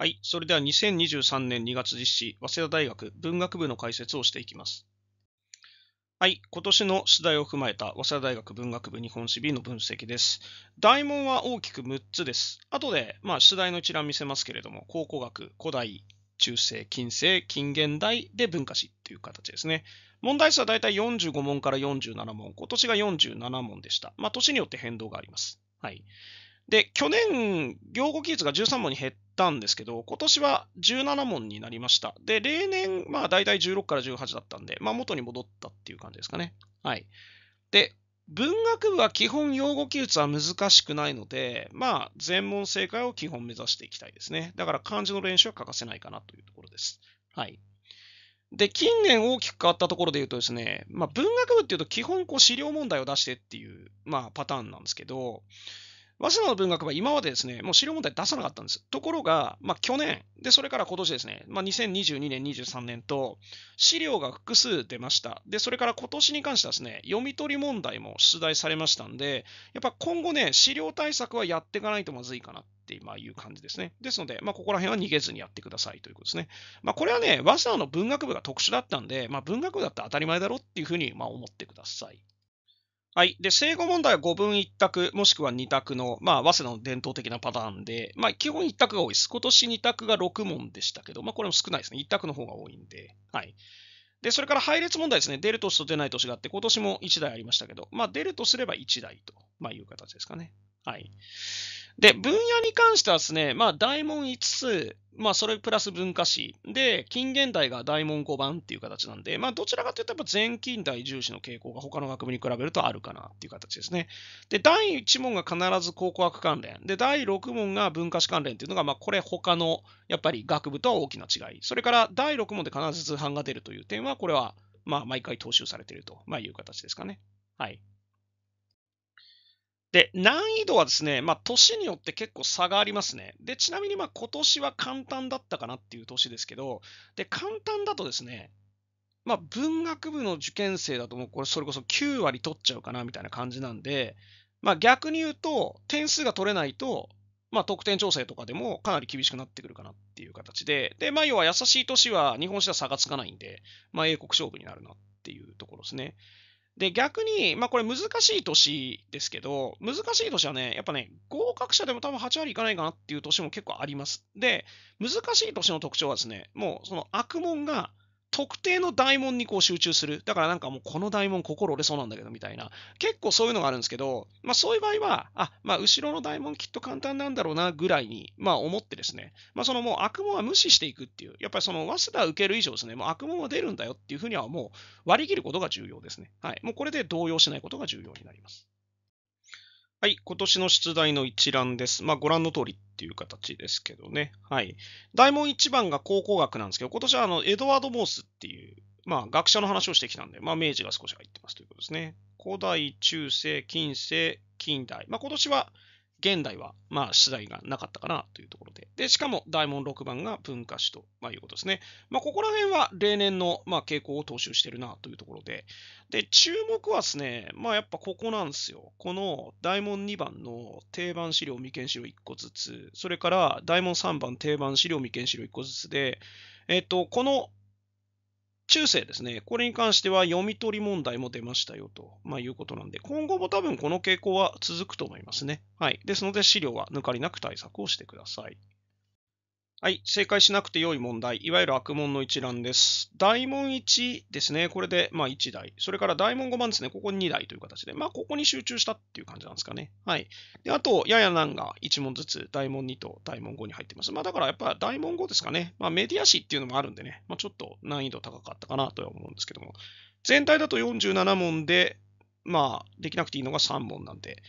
はい、それでは2023年2月実施、早稲田大学文学部の解説をしていきます。はい、今年の出題を踏まえた早稲田大学文学部日本史 B の分析です。大問は大きく6つです。後で、まあ、出題の一覧見せますけれども、考古学、古代、中世、近世、近現代で文化史という形ですね。問題数はだいたい45問から47問、今年が47問でした。まあ、年によって変動があります。はい。で、去年、語が13問に減ったんですけど、今年は17問になりました。で、例年、まあ大体16から18だったんで、まあ元に戻ったっていう感じですかね。はい。で、文学部は基本用語記述は難しくないので、まあ全問正解を基本目指していきたいですね。だから漢字の練習は欠かせないかなというところです。はい。で、近年大きく変わったところで言うとですね、まあ文学部っていうと基本こう資料問題を出してっていう、まあパターンなんですけど、早稲田の文学部は今までですね、もう資料問題出さなかったんです。ところが、まあ、去年、で、それから今年ですね、まあ、2022年、23年と、資料が複数出ました。で、それから今年に関してはですね、読み取り問題も出題されましたんで、やっぱ今後ね、資料対策はやっていかないとまずいかなって今いう感じですね。ですので、まあ、ここら辺は逃げずにやってくださいということですね。まあ、これはね、早稲田の文学部が特殊だったんで、まあ、文学部だったら当たり前だろっていうふうにま思ってください。はい。で、正誤問題は5分1択、もしくは2択の、まあ、早稲田の伝統的なパターンで、まあ、基本1択が多いです。今年2択が6問でしたけど、まあ、これも少ないですね。1択の方が多いんで。はい。で、それから配列問題ですね。出る年と出ない年があって、今年も1台ありましたけど、まあ、出るとすれば1台と、まいう形ですかね。はい。で、分野に関してはですね、まあ、大門5つ、まあ、それプラス文化史で、近現代が大門5番っていう形なんで、まあ、どちらかというと、やっぱ全近代重視の傾向が他の学部に比べるとあるかなっていう形ですね。で、第1問が必ず考古学関連。で、第6問が文化史関連っていうのが、まあ、これ他の、やっぱり学部とは大きな違い。それから、第6問で必ず図版が出るという点は、これは、まあ、毎回踏襲されていると、まいう形ですかね。はい。で、難易度はですね、まあ、年によって結構差がありますね。で、ちなみに、まあ、今年は簡単だったかなっていう年ですけど、で、簡単だとですね、まあ、文学部の受験生だともうこれそれこそ9割取っちゃうかなみたいな感じなんで、まあ、逆に言うと点数が取れないと、まあ、得点調整とかでもかなり厳しくなってくるかなっていう形で、で、まあ、要は優しい年は日本史は差がつかないんで、まあ、英国勝負になるなっていうところですね。で、逆に、まあこれ難しい年ですけど、難しい年はね、やっぱね、合格者でも多分8割いかないかなっていう年も結構あります。で、難しい年の特徴はですね、もうその悪問が特定の大門にこう集中する。だからなんかもうこの大門心折れそうなんだけどみたいな。結構そういうのがあるんですけど、まあそういう場合は、あ、まあ後ろの大門きっと簡単なんだろうなぐらいに、まあ思ってですね、まあそのもう悪夢は無視していくっていう、やっぱりその早稲田受ける以上ですね、もう悪夢は出るんだよっていうふうにはもう割り切ることが重要ですね。はい。もうこれで動揺しないことが重要になります。はい、今年の出題の一覧です。まあ、ご覧の通りっていう形ですけどね。はい。大問一番が考古学なんですけど、今年はあのエドワード・モースっていう、まあ、学者の話をしてきたんで、まあ、明治が少し入ってますということですね。古代、中世、近世、近代。まあ、今年は現代は、まあ、次第がなかったかなというところで。で、しかも、大門6番が文化史と、まあ、いうことですね。まあ、ここら辺は例年の、まあ、傾向を踏襲してるなというところで。で、注目はですね、まあ、やっぱここなんですよ。この大門2番の定番資料、未見資料1個ずつ、それから大門3番定番資料、未見資料1個ずつで、えっと、この中世ですね、これに関しては読み取り問題も出ましたよと、まあ、いうことなんで、今後も多分この傾向は続くと思いますね。はい。ですので、資料は抜かりなく対策をしてください。はい、正解しなくて良い問題、いわゆる悪問の一覧です。大問1ですね、これでまあ1台、それから大問5番ですね、ここに2台という形で、まあここに集中したっていう感じなんですかね。はい。で、あと、やや難が1問ずつ、大問2と大問5に入ってます。まあだからやっぱ大問5ですかね、まあメディア誌っていうのもあるんでね、まあちょっと難易度高かったかなとは思うんですけども、全体だと47問で、まあできなくていいのが3問なんで、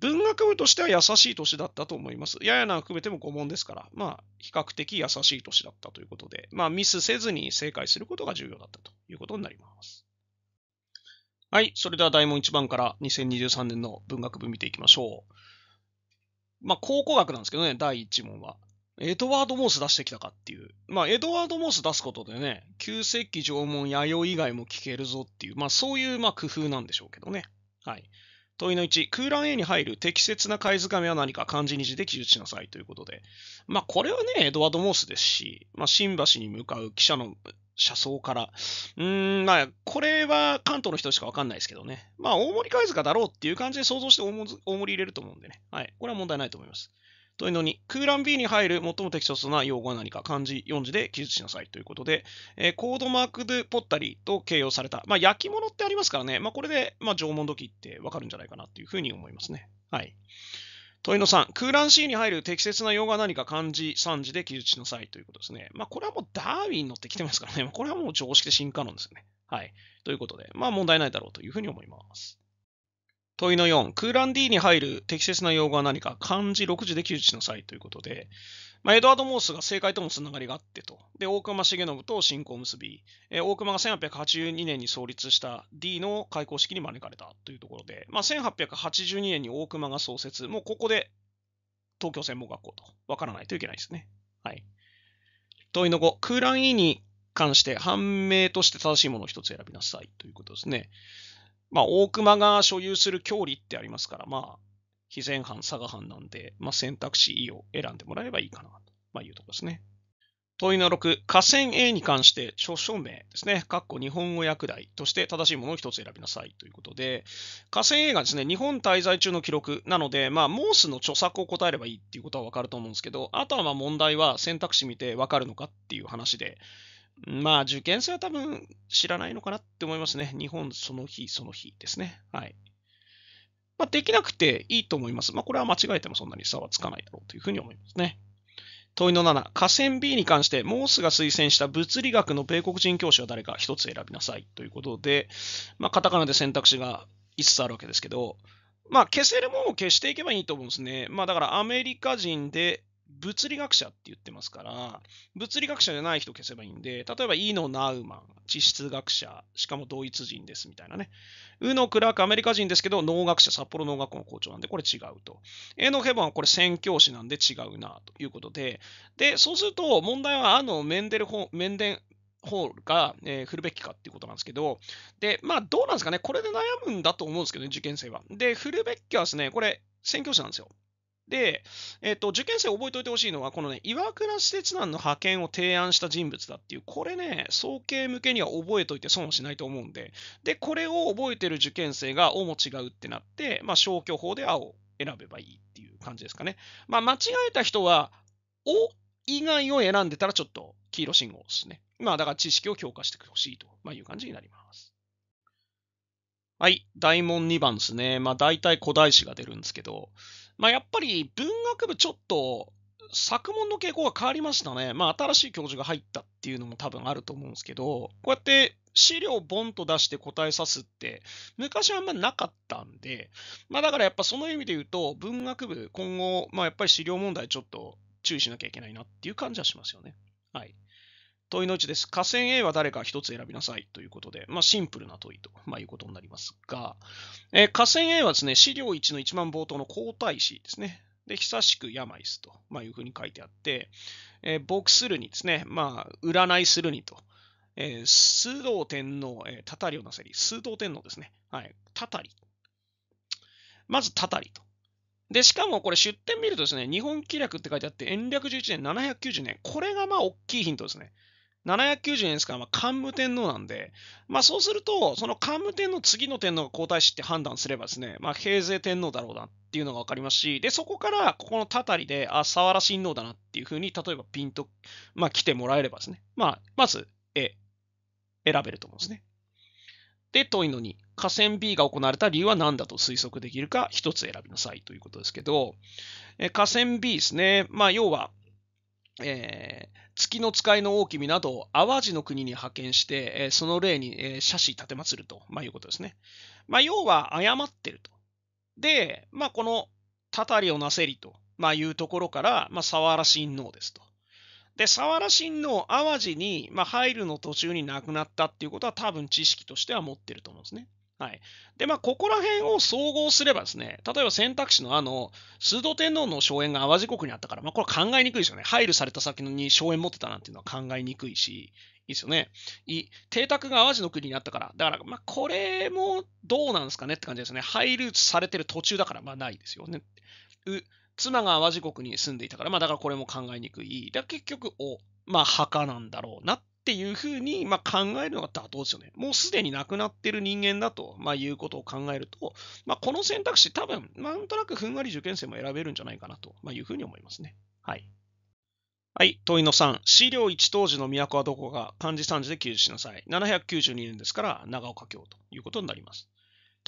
文学部としては優しい年だったと思います。ややな含めても5問ですから、まあ、比較的優しい年だったということで、まあ、ミスせずに正解することが重要だったということになります。はい、それでは大問1番から2023年の文学部見ていきましょう。まあ、考古学なんですけどね、第1問は。エドワード・モース出してきたかっていう。まあ、エドワード・モース出すことでね、旧石器縄文弥生以外も聞けるぞっていう、まあ、そういうまあ工夫なんでしょうけどね。はい。問いの1、空欄 A に入る適切な貝掴みは何か漢字2字で記述しなさいということで。まあ、これはね、エドワード・モースですし、まあ、新橋に向かう記者の車窓から。うーん、まあ、これは関東の人しかわかんないですけどね。まあ、大盛り貝塚だろうっていう感じで想像して大盛り入れると思うんでね。はい。これは問題ないと思います。というのに、空欄 B に入る最も適切な用語は何か、漢字4字で記述しなさいということで、えー、コードマークドゥポッタリーと形容された、まあ、焼き物ってありますからね、まあ、これで、まあ、縄文土器ってわかるんじゃないかなというふうに思いますね。はい。問いの3、空欄 C に入る適切な用語は何か漢字3字で記述しなさいということですね。まあ、これはもうダーウィン乗ってきてますからね。これはもう常識で進化論ですよね。はい。ということで、まあ問題ないだろうというふうに思います。問いの4、空欄 D に入る適切な用語は何か漢字6字で9字の際ということで、まあ、エドワード・モースが政界ともつながりがあってと、で、大隈重信と信仰を結び、えー、大隈が1882年に創立した D の開校式に招かれたというところで、まあ、1882年に大隈が創設、もうここで東京専門学校と分からないといけないですね。はい。問いの5、空欄 E に関して判明として正しいものを一つ選びなさいということですね。まあ、大熊が所有する郷里ってありますから、まあ、非前藩、佐賀藩なんで、まあ、選択肢 E を選んでもらえばいいかな、と、まあ、いうところですね。問いの6、河川 A に関して諸書名ですね、括弧日本語訳題として正しいものを一つ選びなさいということで、河川 A がですね、日本滞在中の記録なので、まあ、モースの著作を答えればいいっていうことはわかると思うんですけど、あとはま問題は選択肢見てわかるのかっていう話で、まあ、受験生は多分知らないのかなって思いますね。日本その日その日ですね。はい。まあ、できなくていいと思います。まあ、これは間違えてもそんなに差はつかないだろうというふうに思いますね。問いの7、河川 B に関して、モースが推薦した物理学の米国人教師は誰か一つ選びなさいということで、まあ、カタカナで選択肢が5つあるわけですけど、まあ、消せるものを消していけばいいと思うんですね。まあ、だからアメリカ人で、物理学者って言ってますから、物理学者じゃない人消せばいいんで、例えばイーノ・ナウマン、地質学者、しかもドイツ人ですみたいなね。ウノ・クラーク、アメリカ人ですけど、農学者、札幌農学校の校長なんで、これ違うと。エノ・ヘボンはこれ宣教師なんで違うな、ということで。で、そうすると、問題はあのメンデルホ、メンデン、ルが、えー、振るべきかっていうことなんですけど、で、まあ、どうなんですかね、これで悩むんだと思うんですけどね、受験生は。で、振るべきはですね、これ、宣教師なんですよ。で、えっと、受験生覚えておいてほしいのは、このね、岩倉施設団の派遣を提案した人物だっていう、これね、総慶向けには覚えといて損はしないと思うんで、で、これを覚えてる受験生が、おも違うってなって、まあ、消去法で青を選べばいいっていう感じですかね。まあ、間違えた人は、お以外を選んでたらちょっと黄色信号ですね。まあ、だから知識を強化してほしいと、まいう感じになります。はい。大問2番ですね。まあ、大体古代史が出るんですけど、まあ、やっぱり文学部ちょっと作文の傾向が変わりましたね。まあ、新しい教授が入ったっていうのも多分あると思うんですけど、こうやって資料をボンと出して答えさすって、昔はあんまなかったんで、まあ、だからやっぱその意味で言うと、文学部、今後、まあ、やっぱり資料問題ちょっと注意しなきゃいけないなっていう感じはしますよね。はい。問いのうちです。河川 A は誰か1つ選びなさいということで、まあ、シンプルな問いと、まあ、いうことになりますが、えー、河川 A はですね、資料1の一番冒頭の皇太子ですね。で、久しく病すと、まあ、いうふうに書いてあって、えー、僕するにですね、まあ、占いするにと、えー、須藤天皇、えー、たたりをなせり、須藤天皇ですね。はい、たたり。まずたたりと。で、しかもこれ出典見るとですね、日本気略って書いてあって、延暦11年790年、これがまあ大きいヒントですね。790年ですから、まあ、桓武天皇なんで、まあ、そうすると、その桓武天皇、次の天皇が皇太子って判断すればですね、まあ、平成天皇だろうなっていうのが分かりますし、で、そこから、ここのたたりで、あ、沢原親王だなっていうふうに、例えばピンと、まあ、来てもらえればですね、まあ、まず、A、選べると思うんですね。で、問いのに河川 B が行われた理由は何だと推測できるか、1つ選びなさいということですけど、え河川 B ですね、まあ、要は、えー、月の使いの大君などを淡路の国に派遣して、えー、その霊に、えー、写真立てまつると、まあ、いうことですね。まあ、要は誤ってると。で、まあ、このたたりをなせりと、まあ、いうところから、まあ、沢原親王ですと。で、沢原親王、淡路に、まあ、入るの途中に亡くなったっていうことは多分知識としては持ってると思うんですね。はい。で、まあ、ここら辺を総合すればですね、例えば選択肢のあの、数道天皇の荘園が淡路国にあったから、まあ、これ考えにくいですよね。配慮された先に荘園持ってたなんていうのは考えにくいし、いいですよね。い邸宅が淡路の国にあったから、だから、まあ、これもどうなんですかねって感じですね。配慮されてる途中だから、まあ、ないですよね。う妻が淡路国に住んでいたから、まあ、だからこれも考えにくい。だ結局、お、まあ、墓なんだろうなっっていうふうに、まあ、考えるのが妥当ですよね。もうすでに亡くなってる人間だと、まあ、いうことを考えると、まあ、この選択肢、多分なんとなくふんわり受験生も選べるんじゃないかなと、まいうふうに思いますね。はい。はい、問いの3、資料1当時の都はどこか、漢字3字で記述しなさい。792年ですから、長岡京ということになります。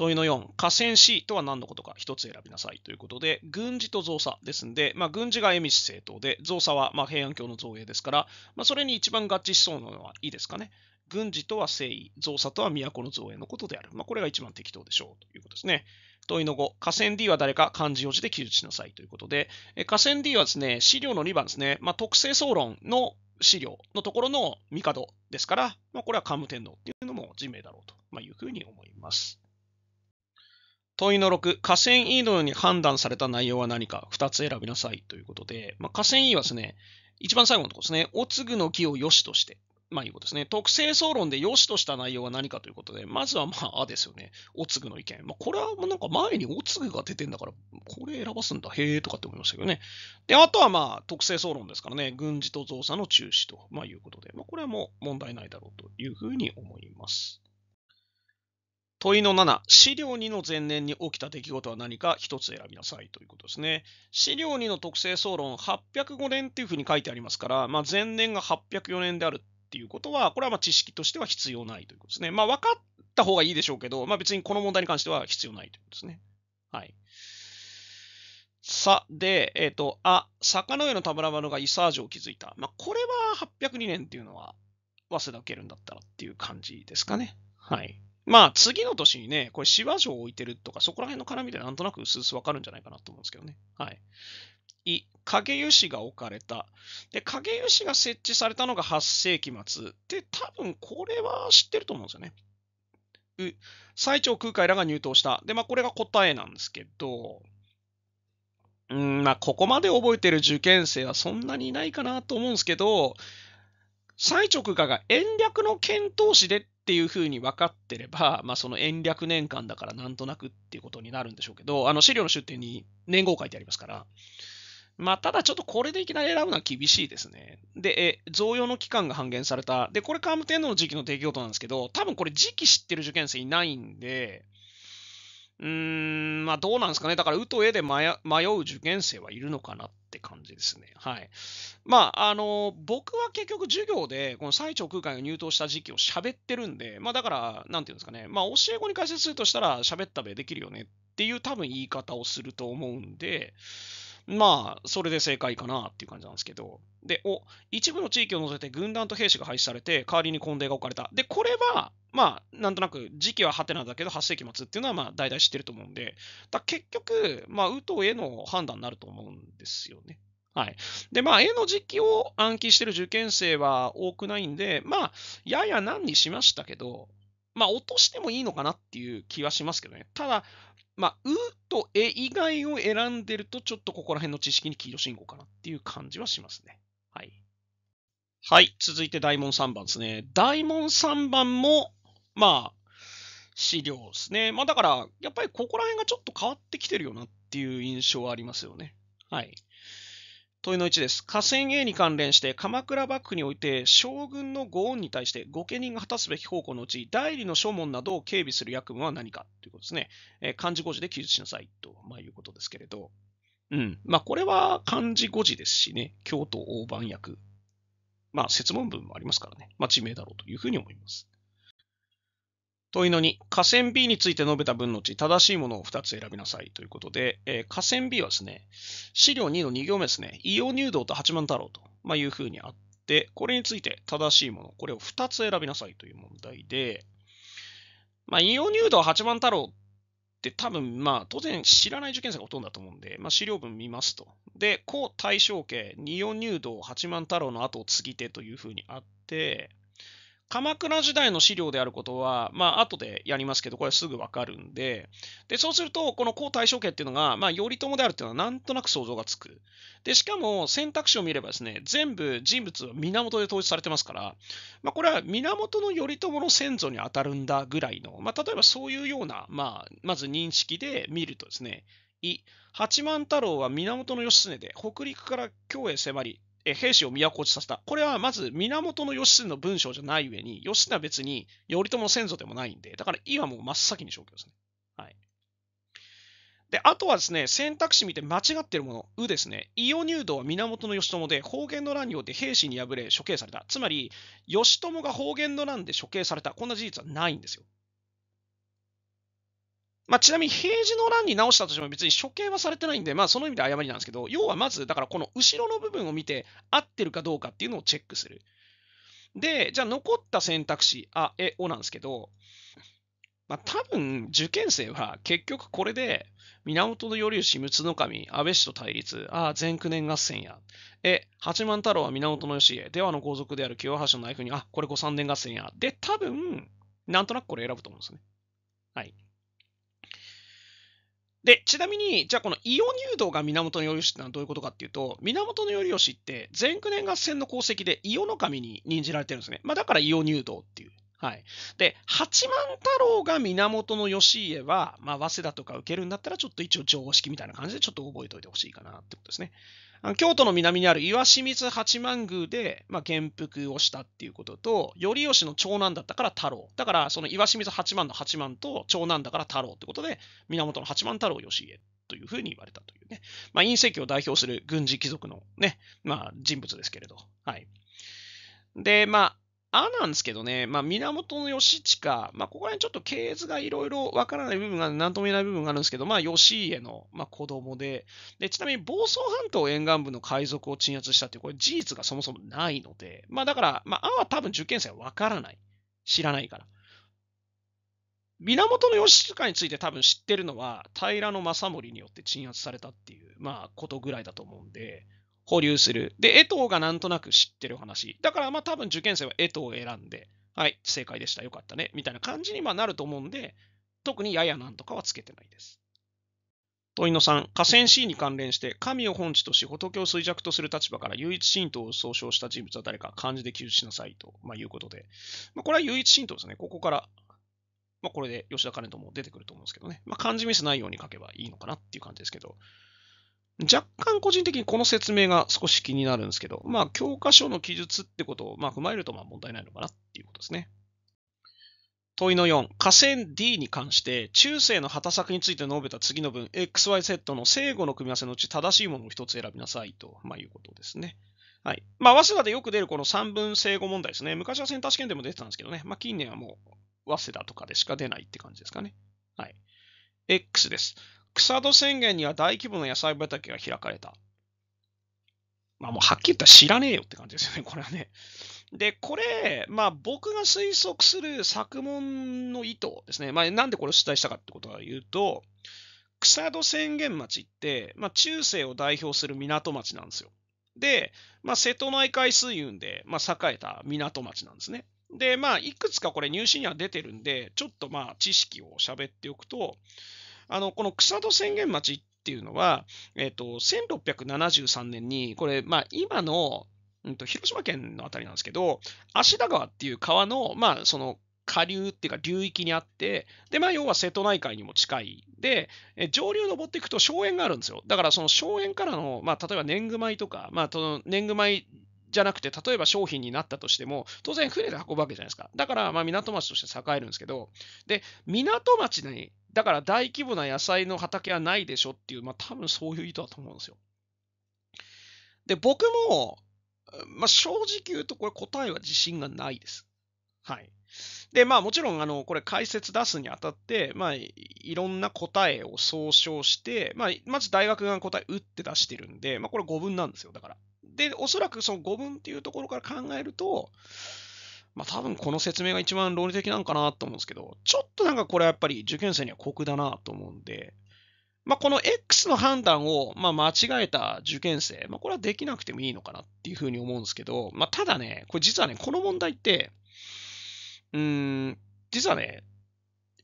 問いの4、河川 C とは何のことか1つ選びなさいということで、軍事と造作ですんで、まあ、軍事が江道政党で、造作はま平安京の造営ですから、まあ、それに一番合致しそうなのはいいですかね。軍事とは誠意、造作とは都の造営のことである。まあ、これが一番適当でしょうということですね。問いの5、河川 D は誰か漢字4字で記述しなさいということで、え河川 D はですね、資料の2番ですね、ま特性総論の資料のところの帝ですから、まこれは桓武天皇というのも人名だろうと、まいうふうに思います。問いの6、河川 E のように判断された内容は何か2つ選びなさいということで、まあ、河川 E はですね、一番最後のところですね、おつぐの木を良しとして、まあいうことですね。特性総論で良しとした内容は何かということで、まずはまあ、あですよね。おつぐの意見。まあ、これはもうなんか前におつぐが出てんだから、これ選ばすんだ、へえとかって思いましたけどね。で、あとはまあ、特性総論ですからね。軍事と造作の中止と、まあ、いうことで、まあ、これはもう問題ないだろうというふうに思います。問いの7、資料2の前年に起きた出来事は何か一つ選びなさいということですね。資料2の特性総論、805年っていうふうに書いてありますから、まあ、前年が804年であるっていうことは、これはま知識としては必要ないということですね。まあ、分かった方がいいでしょうけど、まあ、別にこの問題に関しては必要ないということですね。はい。さ、で、えっ、ー、と、あ、坂上の田村丸がイサージを築いた。まあ、これは802年っていうのは、早稲田受けるんだったらっていう感じですかね。はい。まあ、次の年にね、これ、シワ城を置いてるとか、そこら辺の絡みでなんとなく薄々わかるんじゃないかなと思うんですけどね。はい。い、影湯市が置かれた。で、影湯市が設置されたのが8世紀末。で、多分これは知ってると思うんですよね。う、最長空海らが入党した。で、まあ、これが答えなんですけど、うん、まあ、ここまで覚えてる受験生はそんなにいないかなと思うんですけど、最長空海が延暦の遣唐使でっっていうふうに分かってれば、まあ、その延暦年間だからなんとなくっていうことになるんでしょうけど、あの資料の出典に年号書いてありますから、まあ、ただちょっとこれでいきなり選ぶのは厳しいですね。で、え贈与の期間が半減された。で、これ、カーム天皇の時期の出来事なんですけど、多分これ時期知ってる受験生いないんで、うーん、まあどうなんですかね。だから、うとえで迷う受験生はいるのかなって感じですね。はい。まあ、あの、僕は結局授業で、この最長空間が入党した時期を喋ってるんで、まあだから、なんていうんですかね。まあ教え子に解説するとしたら、喋ったべできるよねっていう多分言い方をすると思うんで、まあ、それで正解かなっていう感じなんですけど。で、お、一部の地域を除いて軍団と兵士が廃止されて、代わりに根礼が置かれた。で、これは、まあ、なんとなく、時期はハテナだけど、8世紀末っていうのは、まあ、大体知ってると思うんで、だ結局、まあ、ウトへの判断になると思うんですよね。はい。で、まあ、絵の時期を暗記してる受験生は多くないんで、まあ、やや難にしましたけど、まあ、落としてもいいのかなっていう気はしますけどね。ただ、まあ、うとえ以外を選んでると、ちょっとここら辺の知識に黄色信号かなっていう感じはしますね。はい。はい、続いて大門3番ですね。大門3番も、まあ、資料ですね。まあだから、やっぱりここら辺がちょっと変わってきてるよなっていう印象はありますよね。はい。問いの1です。河川 A に関連して、鎌倉幕府において将軍の御恩に対して御家人が果たすべき方向のうち、代理の書門などを警備する役務は何かということですね。えー、漢字5字で記述しなさいと、まあ、いうことですけれど。うん。まあ、これは漢字5字ですしね、京都大判役。まあ、説問文もありますからね、まあ、地名だろうというふうに思います。問いの2、河川 B について述べた文のうち正しいものを2つ選びなさいということで、えー、河川 B はですね、資料2の2行目ですね、硫黄入道と八幡太郎と、まあ、いうふうにあって、これについて正しいもの、これを2つ選びなさいという問題で、まあ、ュー入道八幡太郎って多分、まあ、当然知らない受験生がほとんどだと思うんで、まあ、資料文見ますと。で、高対象形、ュー入道八幡太郎の後を継ぎ手というふうにあって、鎌倉時代の資料であることは、まあ後でやりますけど、これすぐわかるんで、で、そうすると、この皇太子家っていうのが、まあ、頼朝であるっていうのはなんとなく想像がつく。で、しかも選択肢を見ればですね、全部人物は源で統一されてますから、まあ、これは源の頼朝の先祖に当たるんだぐらいの、まあ、例えばそういうような、まあ、まず認識で見るとですね、い八幡太郎は源義経で北陸から京へ迫り兵士を都落ちさせた。これはまず源義経の文章じゃない上に、義経は別に頼朝の先祖でもないんで、だから今はもう真っ先に消去ですね。はい。で、あとはですね、選択肢見て間違ってるもの、うですね。伊予入道は源義朝で、方言の乱によって兵士に敗れ処刑された。つまり、義朝が方言の乱で処刑された。こんな事実はないんですよ。まあ、ちなみに平時の欄に直したとしても別に処刑はされてないんで、まあ、その意味で誤りなんですけど、要はまず、だからこの後ろの部分を見て、合ってるかどうかっていうのをチェックする。で、じゃあ残った選択肢、あ、え、おなんですけど、まあ、多分受験生は結局これで、源頼氏、陸奥守、安倍氏と対立、ああ、全九年合戦や。え、八幡太郎は源義家、ではの皇族である清橋の内フに、あ、これ五三年合戦や。で、多分、なんとなくこれ選ぶと思うんですね。はい。で、ちなみに、じゃあこの伊予入道が源頼義ってのはどういうことかっていうと、源頼義って前九年合戦の功績で伊予の神に任じられてるんですね。まあ、だから伊予入道っていう。はい。で、八幡太郎が源義家は、まあ、早稲田とか受けるんだったら、ちょっと一応常識みたいな感じで、ちょっと覚えておいてほしいかなってことですね。京都の南にある岩清水八幡宮で、まあ、元服をしたっていうことと、頼義の長男だったから太郎。だから、その岩清水八幡の八幡と長男だから太郎ってことで、源の八幡太郎義家というふうに言われたというね。まあ、隕石を代表する軍事貴族のね、まあ、人物ですけれど。はい。で、まあ、あなんですけどね、まあ、源義親、まあ、ここら辺ちょっと系図がいろいろわからない部分が、なんとも言えない部分があるんですけど、まあ、義家の、まあ、子供でで、ちなみに房総半島沿岸部の海賊を鎮圧したっていう、これ事実がそもそもないので、まあ、だから、まあ、あは多分受験生はわからない。知らないから。源義親について多分知ってるのは、平正盛によって鎮圧されたっていう、まあ、ことぐらいだと思うんで、保留する。で、江藤がなんとなく知ってる話。だからまあ多分受験生は江藤を選んで、はい、正解でした。よかったね。みたいな感じにまなると思うんで、特にややなんとかはつけてないです。問いの3、河川 C に関連して、神を本地とし、仏を衰弱とする立場から唯一神道を総称した人物は誰か、漢字で記述しなさいと、まあ、いうことで、まあ、これは唯一神道ですね。ここから、まあ、これで吉田兼人も出てくると思うんですけどね。ま漢字ミスないように書けばいいのかなっていう感じですけど、若干個人的にこの説明が少し気になるんですけど、まあ、教科書の記述ってことをまあ踏まえるとまあ問題ないのかなっていうことですね。問いの4、河川 D に関して、中世の畑作について述べた次の文、XYZ の正誤の組み合わせのうち正しいものを1つ選びなさいと、まあ、いうことですね。はい。まあ、早稲田でよく出るこの3分正誤問題ですね。昔はセンター試験でも出てたんですけどね。まあ、近年はもう、早稲田とかでしか出ないって感じですかね。はい。X です。草戸宣言には大規模な野菜畑が開かれた。まあもうはっきり言ったら知らねえよって感じですよね、これはね。で、これ、まあ僕が推測する作文の意図ですね。まあなんでこれを出題したかってことは言うと、草戸宣言町って、まあ中世を代表する港町なんですよ。で、まあ瀬戸内海水運で、まあ栄えた港町なんですね。で、まあいくつかこれ入試には出てるんで、ちょっとまあ知識を喋っておくと、あのこの草戸宣言町っていうのは、えっ、ー、と、1673年に、これ、まあ、今の、うん、と広島県の辺りなんですけど、芦田川っていう川の、まあ、その下流っていうか流域にあって、で、まあ、要は瀬戸内海にも近い。で、え上流登っていくと荘園があるんですよ。だからその荘園からの、まあ、例えば年貢米とか、まあ、その年貢米じゃなくて、例えば商品になったとしても、当然船で運ぶわけじゃないですか。だから、まあ、港町として栄えるんですけど、で、港町にだから大規模な野菜の畑はないでしょっていう、まあ多分そういう意図だと思うんですよ。で、僕も、まあ正直言うとこれ答えは自信がないです。はい。で、まあもちろん、あの、これ解説出すにあたって、まあいろんな答えを総称して、まあまず大学が答え打って出してるんで、まあこれ5分なんですよ、だから。で、おそらくその5分っていうところから考えると、まあ多分この説明が一番論理的なんかなと思うんですけど、ちょっとなんかこれはやっぱり受験生には酷だなと思うんで、まあこの X の判断を、まあ、間違えた受験生、まあこれはできなくてもいいのかなっていうふうに思うんですけど、まあただね、これ実はね、この問題って、うーん、実はね、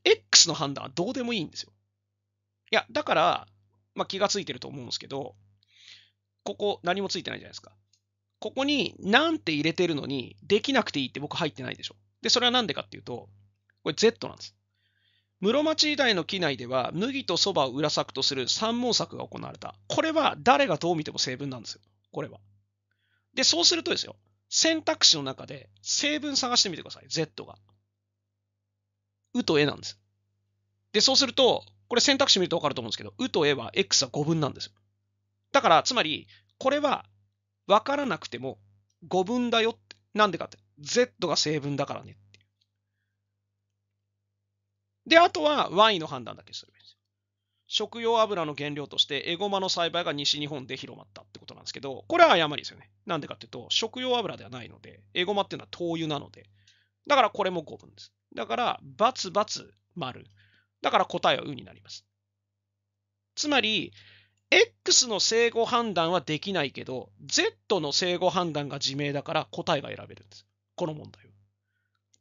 X の判断はどうでもいいんですよ。いや、だから、まあ気がついてると思うんですけど、ここ何もついてないじゃないですか。ここになんて入れてるのに、できなくていいって僕入ってないでしょ。で、それは何でかっていうと、これ Z なんです。室町時代の機内では、麦と蕎麦を裏作とする三毛作が行われた。これは誰がどう見ても成分なんですよ。これは。で、そうするとですよ、選択肢の中で成分探してみてください。Z が。うとえなんです。で、そうすると、これ選択肢見ると分かると思うんですけど、うとえは X は5分なんですよ。だから、つまり、これは分からなくても語分だよって。なんでかって。Z が成分だからねっていう。で、あとは Y の判断だけするべき食用油の原料としてエゴマの栽培が西日本で広まったってことなんですけど、これは誤りですよね。なんでかっていうと、食用油ではないので、エゴマっていうのは灯油なので、だからこれも5分です。だから、バツバツ丸。だから答えはうになります。つまり、X の正誤判断はできないけど、Z の正誤判断が自明だから答えが選べるんです。この問題は。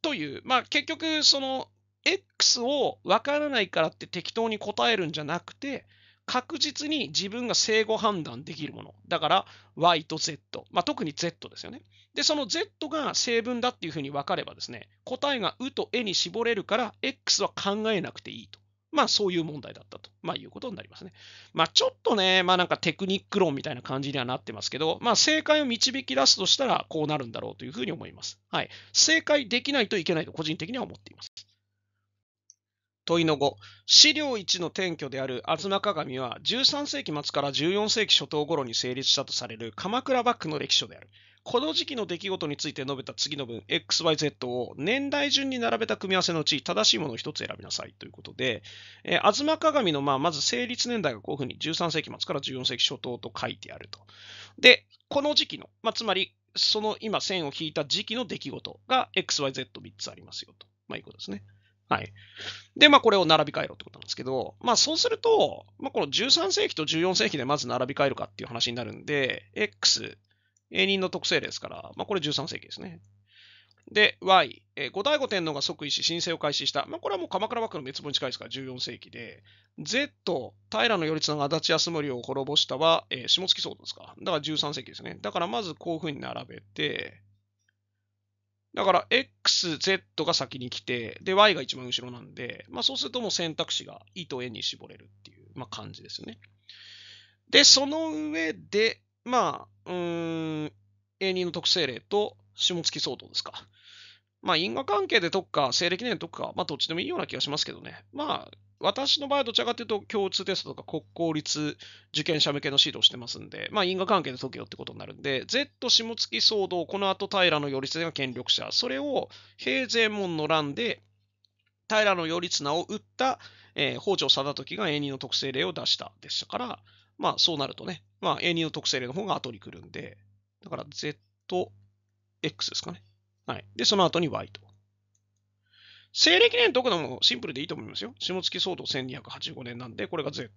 という、まあ結局、その X をわからないからって適当に答えるんじゃなくて、確実に自分が正誤判断できるもの。だから Y と Z。まあ、特に Z ですよね。で、その Z が成分だっていうふうに分かればですね、答えがうとえに絞れるから X は考えなくていいと。まあそういう問題だったと、まあ、いうことになりますね。まあちょっとね、まあなんかテクニック論みたいな感じにはなってますけど、まあ正解を導き出すとしたらこうなるんだろうというふうに思います。はい。正解できないといけないと個人的には思っています。問いの5、資料1の転居である吾妻鏡は13世紀末から14世紀初頭頃に成立したとされる鎌倉幕府の歴史書である。この時期の出来事について述べた次の文、XYZ を年代順に並べた組み合わせのうち正しいものを1つ選びなさいということで、えー、東鏡の、まあ、まず成立年代がこういうふうに13世紀末から14世紀初頭と書いてあると。で、この時期の、まあ、つまりその今線を引いた時期の出来事が XYZ3 つありますよと、まあ、いうことですね。はい。で、まあ、これを並び替えろってことなんですけど、まあ、そうすると、まあ、この13世紀と14世紀でまず並び替えるかっていう話になるんで、X、永人の特性ですから、まあ、これ13世紀ですね。で、Y、えー、後醍醐天皇が即位し、申請を開始した。まあ、これはもう鎌倉幕府の滅亡に近いですから、14世紀で、Z、平頼綱が足立康盛を滅ぼしたは、えー、下月騒動ですか。だから13世紀ですね。だからまずこういうふうに並べて、だから XZ が先に来て、で、Y が一番後ろなんで、まあ、そうするともう選択肢が E と N に絞れるっていう、まあ、感じですよね。で、その上で、まあ、うん、永人の特性例と下月騒動ですか。まあ、因果関係で解くか、西暦年で解くか、まあ、どっちでもいいような気がしますけどね。まあ、私の場合はどちらかというと、共通テストとか国公立受験者向けの指導をしてますんで、まあ、因果関係で解けよってことになるんで、Z 下月騒動、この後平の頼綱が権力者、それを平城門の乱で平の頼綱を打った、えー、北条貞時が永仁の特性例を出したでしたから、まあ、そうなるとね、まあ、A2 の特性例の方が後に来るんで、だから ZX ですかね。はい。で、その後に Y と。西暦年解くのもシンプルでいいと思いますよ。下月騒動1285年なんで、これが Z。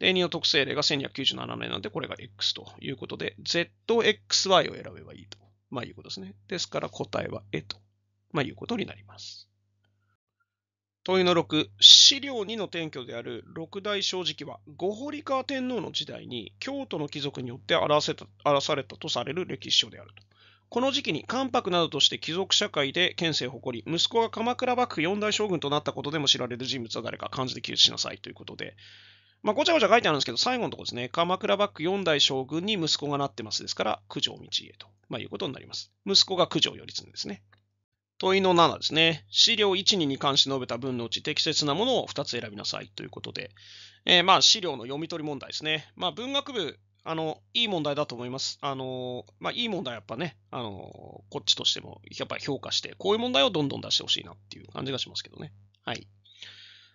A2 の特性例が1297年なんで、これが X ということで、ZXY を選べばいいと。まあ、いうことですね。ですから答えは A と、まあ、いうことになります。問いの6、資料2の転居である六大正直は、五堀川天皇の時代に京都の貴族によって荒らせた荒らされたとされる歴史書であると。この時期に関白などとして貴族社会で県政を誇り、息子が鎌倉幕府四大将軍となったことでも知られる人物は誰か漢字で記述しなさいということで、まあ、ごちゃごちゃ書いてあるんですけど、最後のところですね、鎌倉幕府四代将軍に息子がなってますですから、九条道家と、まあ、いうことになります。息子が九条頼綱ですね。問いの7ですね。資料1、2に関して述べた文のうち適切なものを2つ選びなさいということで、えー、まあ資料の読み取り問題ですね。まあ文学部、あの、いい問題だと思います。あの、まあいい問題やっぱね、あの、こっちとしてもやっぱり評価して、こういう問題をどんどん出してほしいなっていう感じがしますけどね。はい。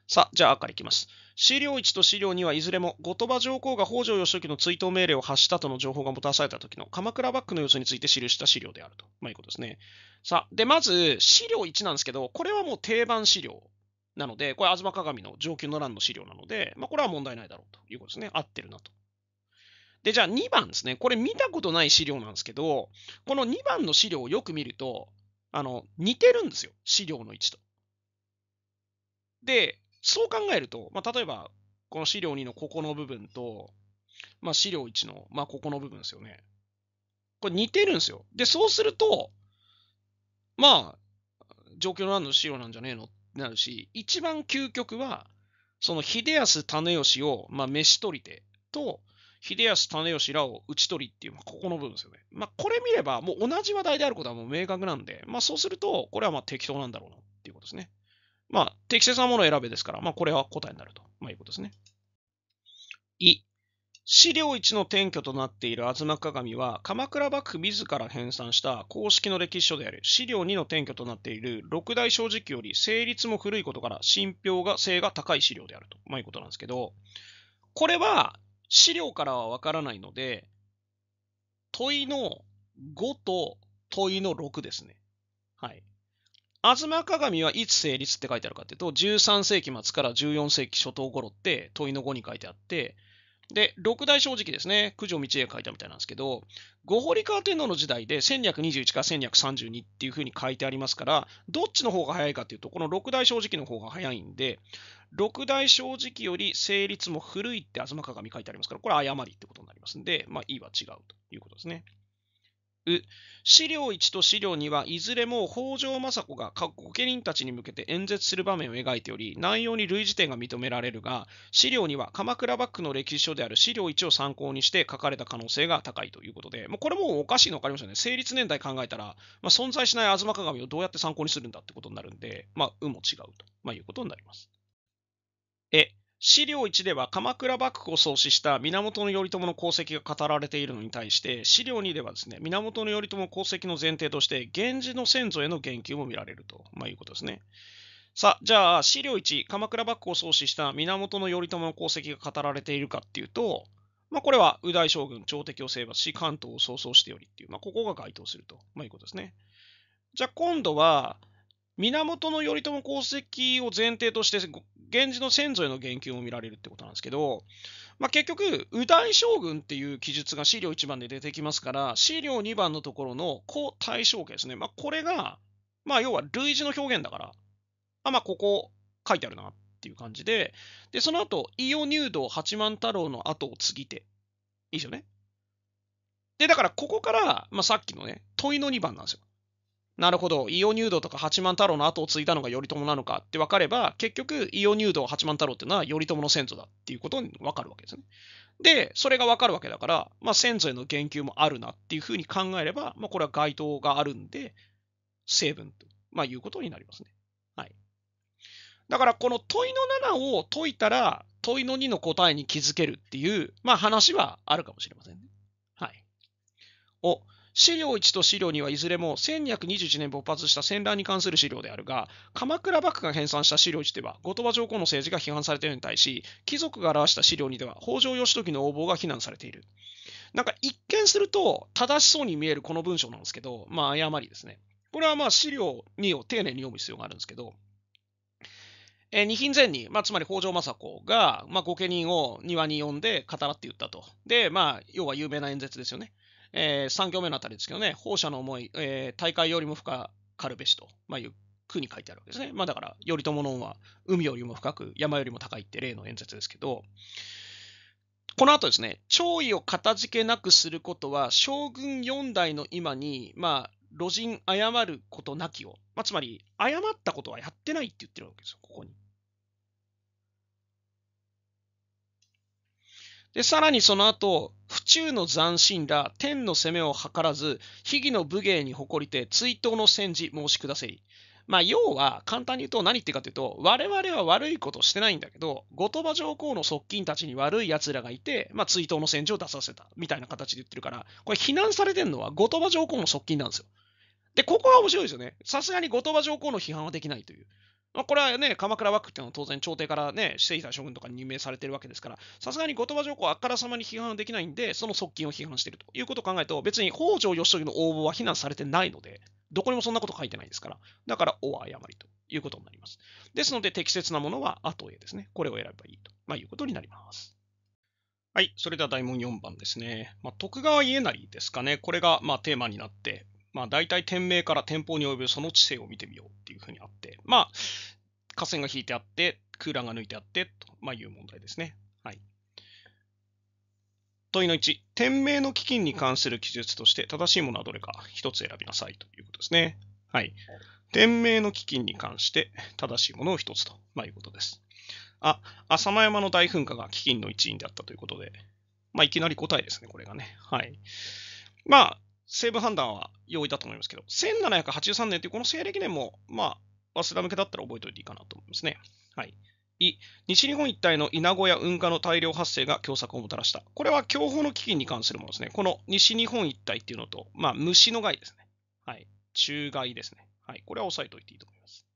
さあ、じゃあ赤いきます。資料1と資料2はいずれも後鳥羽上皇が北条義時の追悼命令を発したとの情報が持たされた時の鎌倉幕府の様子について記した資料であると、まあ、いいことですね。さあ、で、まず資料1なんですけど、これはもう定番資料なので、これ、東鏡の上級の欄の資料なので、まあ、これは問題ないだろうということですね。合ってるなと。で、じゃあ2番ですね。これ見たことない資料なんですけど、この2番の資料をよく見ると、あの、似てるんですよ。資料の1と。で、そう考えると、まあ、例えば、この資料2のここの部分と、まあ、資料1の、まあ、ここの部分ですよね。これ似てるんですよ。で、そうすると、まあ、状況の何の資料なんじゃねえのってなるし、一番究極は、その秀康種吉を、まあ、飯取り手と、秀康種吉らを討ち取りっていう、まあ、ここの部分ですよね。まあ、これ見れば、もう同じ話題であることはもう明確なんで、まあ、そうすると、これはまあ適当なんだろうなっていうことですね。まあ、適切なものを選べですから、まあ、これは答えになると、まあ、いうことですね。い、資料1の転居となっている吾妻鏡は、鎌倉幕府自ら編纂した公式の歴史書である資料2の転居となっている六大正直より成立も古いことから信憑が性が高い資料であると、まあ、いうことなんですけど、これは資料からはわからないので、問いの5と問いの6ですね。はい。東鏡はいつ成立って書いてあるかっていうと、13世紀末から14世紀初頭頃って問いの5に書いてあって、で、六大正直ですね、九条道家が書いたみたいなんですけど、五堀川天皇の時代で1221か1232っていうふうに書いてありますから、どっちの方が早いかっていうと、この六大正直の方が早いんで、六大正直より成立も古いって東鏡書いてありますから、これ誤りってことになりますんで、まあ、いいは違うということですね。資料1と資料2はいずれも北条政子が御家人たちに向けて演説する場面を描いており内容に類似点が認められるが資料2は鎌倉幕府の歴史書である資料1を参考にして書かれた可能性が高いということでもうこれもおかしいの分かりましたね成立年代考えたら、まあ、存在しない吾妻鏡をどうやって参考にするんだってことになるんでまあ、うも違うと、まあ、いうことになります。え資料1では鎌倉幕府を創始した源頼朝の功績が語られているのに対して資料2ではですね源頼朝の功績の前提として源氏の先祖への言及も見られると、まあ、いうことですね。さあ、じゃあ資料1、鎌倉幕府を創始した源頼朝の功績が語られているかっていうと、まあ、これは右大将軍、朝敵を征伐し、関東を創創しておりっていう、まあ、ここが該当すると、まあ、いうことですね。じゃあ今度は、源頼朝功績を前提として、源氏の先祖への言及も見られるってことなんですけど、まあ、結局、右大将軍っていう記述が資料1番で出てきますから、資料2番のところの古大将家ですね。まあ、これが、まあ、要は類似の表現だから、あ、まあ、ここ書いてあるなっていう感じで、で、その後、伊予入道八幡太郎の後を継ぎて、いいですよね。で、だからここから、まあ、さっきのね、問いの2番なんですよ。なるほど、伊予入道とか八幡太郎の後を継いだのが頼朝なのかって分かれば、結局、伊予入道、八幡太郎っていうのは頼朝の先祖だっていうことに分かるわけですね。で、それが分かるわけだから、まあ、先祖への言及もあるなっていうふうに考えれば、まあ、これは該当があるんで、成分と、まあ、いうことになりますね。はい。だから、この問いの7を解いたら、問いの2の答えに気づけるっていう、まあ、話はあるかもしれませんね。はい。お、資料1と資料2はいずれも1221年勃発した戦乱に関する資料であるが、鎌倉幕府が編纂した資料1では、後鳥羽上皇の政治が批判されているに対し、貴族が表した資料2では、北条義時の横暴が非難されている。なんか一見すると、正しそうに見えるこの文章なんですけど、まあ誤りですね。これはまあ資料2を丁寧に読む必要があるんですけど、えー、二品前に、まあ、つまり北条政子が、まあ、御家人を庭に呼んで語らって言ったと。で、まあ、要は有名な演説ですよね。えー、3行目のあたりですけどね、放射の思い、えー、大会よりも深かるべしと、まあ、いう句に書いてあるわけですね。まあ、だから、頼朝の恩は海よりも深く、山よりも高いって例の演説ですけど、この後ですね、弔意を片付けなくすることは、将軍4代の今に、まあ、路人謝ることなきを、まあ、つまり、謝ったことはやってないって言ってるわけですよ、ここに。で、さらにその後、府中の斬新ら天の攻めを図らず、秘儀の武芸に誇りて、追悼の戦時申し下せり。まあ、要は、簡単に言うと何言ってかというと、我々は悪いことしてないんだけど、後鳥羽上皇の側近たちに悪い奴らがいて、まあ、追悼の戦時を出させた、みたいな形で言ってるから、これ、非難されてるのは後鳥羽上皇の側近なんですよ。で、ここは面白いですよね。さすがに後鳥羽上皇の批判はできないという。まあ、これはね、鎌倉幕府っていうのは当然朝廷からね、していた将軍とかに任命されてるわけですから、さすがに後鳥羽上皇はあからさまに批判できないんで、その側近を批判しているということを考えると、別に北条義時の応募は非難されてないので、どこにもそんなこと書いてないですから、だからお誤りということになります。ですので、適切なものは後へですね、これを選べばいいと、まあ、いうことになります。はい、それでは大問4番ですね。まあ、徳川家成ですかね、これがまテーマになって、まあ、大体天命から天保に及ぶその知性を見てみようっていうふうにあって、まあ、河線が引いてあって、空欄が抜いてあって、と、まあ、いう問題ですね。はい。問いの1、天命の基金に関する記述として正しいものはどれか1つ選びなさいということですね。はい。天命の基金に関して正しいものを1つと、まあ、いうことです。あ、浅間山の大噴火が基金の一員であったということで、まあ、いきなり答えですね、これがね。はい。まあ、西部判断は容易だと思いますけど、1783年というこの西暦年も、まあ、早稲田向けだったら覚えておいていいかなと思いますね。はい。い西日本一帯の稲子や運河の大量発生が凶作をもたらした。これは享保の基金に関するものですね。この西日本一帯っていうのと、まあ、虫の害ですね。はい。虫害ですね。はい。これは押さえておいていいと思います。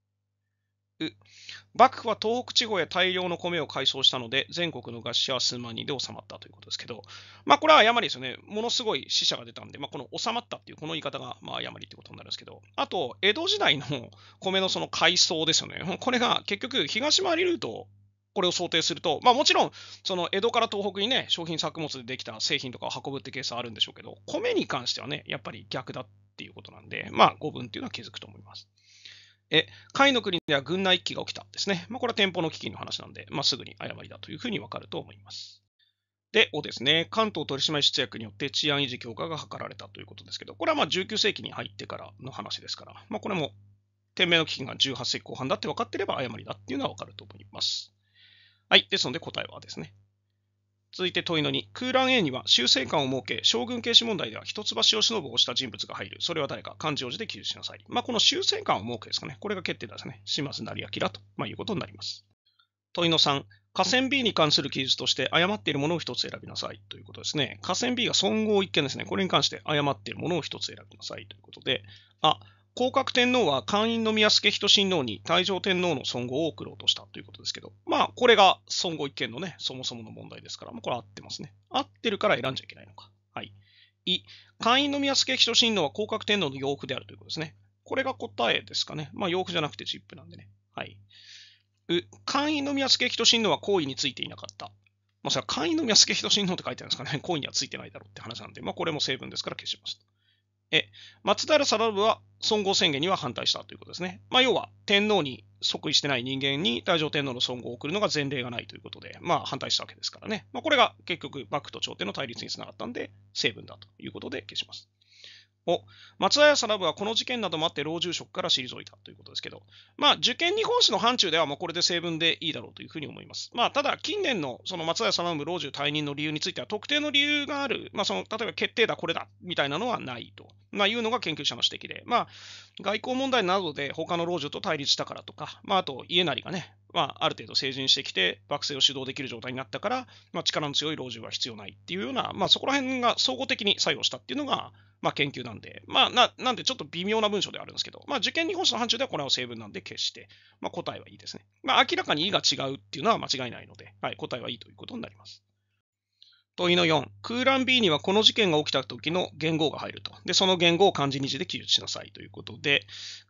幕府は東北地方へ大量の米を改装したので、全国の餓死者は数万人で収まったということですけど、まあ、これは誤りですよね。ものすごい死者が出たんで、まあ、この収まったっていう、この言い方がまあ誤りということになるんですけど、あと、江戸時代の米のその改装ですよね。これが結局、東回りルートこれを想定すると、まあ、もちろん、その江戸から東北にね、商品作物でできた製品とかを運ぶってケースはあるんでしょうけど、米に関してはね、やっぱり逆だっていうことなんで、まあ、5分っていうのは気づくと思います。え、甲斐の国では軍内危機が起きたんですね。まあ、これは店舗の危機の話なんで、まあ、すぐに誤りだというふうにわかると思います。で、おですね、関東取締出役によって治安維持強化が図られたということですけど、これはまあ19世紀に入ってからの話ですから、まあ、これも天命の危機が18世紀後半だって分かってれば誤りだっていうのは分かると思います。はい。ですので答えはですね、続いて問いの2、空欄 A には修正官を設け、将軍軽視問題では一橋慶喜を押した人物が入る。それは誰か、漢字王子で記述しなさい。まあ、この修正官を設けですかね。これが決定ですね。島津成明と、まあ、いうことになります。問いの3、河川 B に関する記述として誤っているものを1つ選びなさいということですね。河川 B が損合一件ですね。これに関して誤っているものを1つ選びなさいということで、あ、降格天皇は官員の宮助人親王に太上天皇の尊号を送ろうとしたということですけど、まあ、これが尊号一件のね、そもそもの問題ですから、まあ、これ合ってますね。合ってるから選んじゃいけないのか。はい。い、官員の宮助人親王は降格天皇の洋服であるということですね。これが答えですかね。まあ、洋服じゃなくてチップなんでね。はい。う、官員の宮助人親王は行為についていなかった。まあ、それは官員の宮助人親王って書いてあるんですかね。行 為にはついてないだろうって話なんで、まあ、これも成分ですから消しました。え、松平定信は孫号宣言には反対したということですね。まあ、要は天皇に即位してない人間に太上天皇の孫号を送るのが前例がないということで、まあ、反対したわけですからね。まあ、これが結局幕府と朝廷の対立につながったんで、成分だということで消します。を、松田サラはこの事件などもあって老住職から退いたということですけど、まあ、受験日本史の範疇ではもうこれで成分でいいだろうというふうに思います。まあ、ただ、近年のその松田サラ老中退任の理由については、特定の理由がある、まあ、その例えば決定だ、これだみたいなのはないと、まあ、いうのが研究者の指摘で、まあ、外交問題などで他の老中と対立したからとか、まあ、あと家りがね、まあ、ある程度成人してきて、学生を指導できる状態になったから、まあ、力の強い老中は必要ないっていうような、まあ、そこら辺が総合的に作用したっていうのが、まあ、研究なんで、まあな、なんでちょっと微妙な文章ではあるんですけど、まあ、受験日本史の範疇ではこれは成分なんで決して、まあ、答えはいいですね。まあ、明らかに意が違うっていうのは間違いないので、はい、答えはいいということになります。問いの4、空欄 B にはこの事件が起きた時の言語が入ると。で、その言語を漢字2字で記述しなさいということで、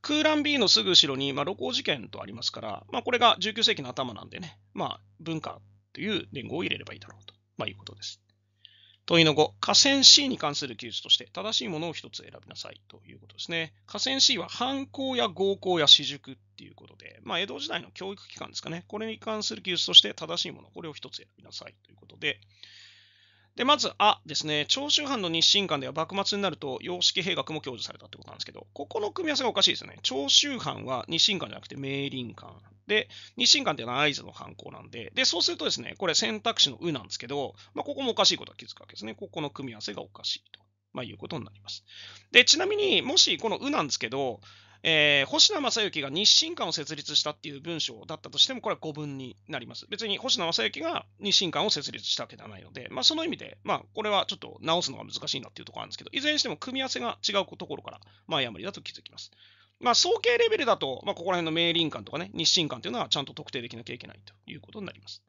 空欄 B のすぐ後ろに、まあ、露光事件とありますから、まあ、これが19世紀の頭なんでね、まあ、文化という言語を入れればいいだろうと、まあ、いうことです。問いの5、河川 C に関する記述として正しいものを1つ選びなさいということですね。河川 C は犯行や合行や私塾っていうことで、まあ、江戸時代の教育機関ですかね、これに関する記述として正しいもの、これを1つ選びなさいということで、で、まず、あですね、長州藩の日清館では幕末になると様式兵学も享受されたってことなんですけど、ここの組み合わせがおかしいですよね。長州藩は日清館じゃなくて明倫館で、日進館っていうのは合図の犯行なんで、で、そうするとですね、これ選択肢のうなんですけど、まあ、ここもおかしいことは気づくわけですね。ここの組み合わせがおかしいと、まあ、いうことになります。で、ちなみにもしこのうなんですけど、えー、星名正幸が日進館を設立したっていう文章だったとしても、これは誤文になります。別に星名正幸が日進館を設立したわけではないので、まあ、その意味で、まあ、これはちょっと直すのが難しいなっていうところなんですけど、いずれにしても組み合わせが違うところから、まあ、りだと気づきます。まあ、総計レベルだと、まあ、ここら辺の明林館とかね、日清館というのはちゃんと特定できなきゃいけないということになります。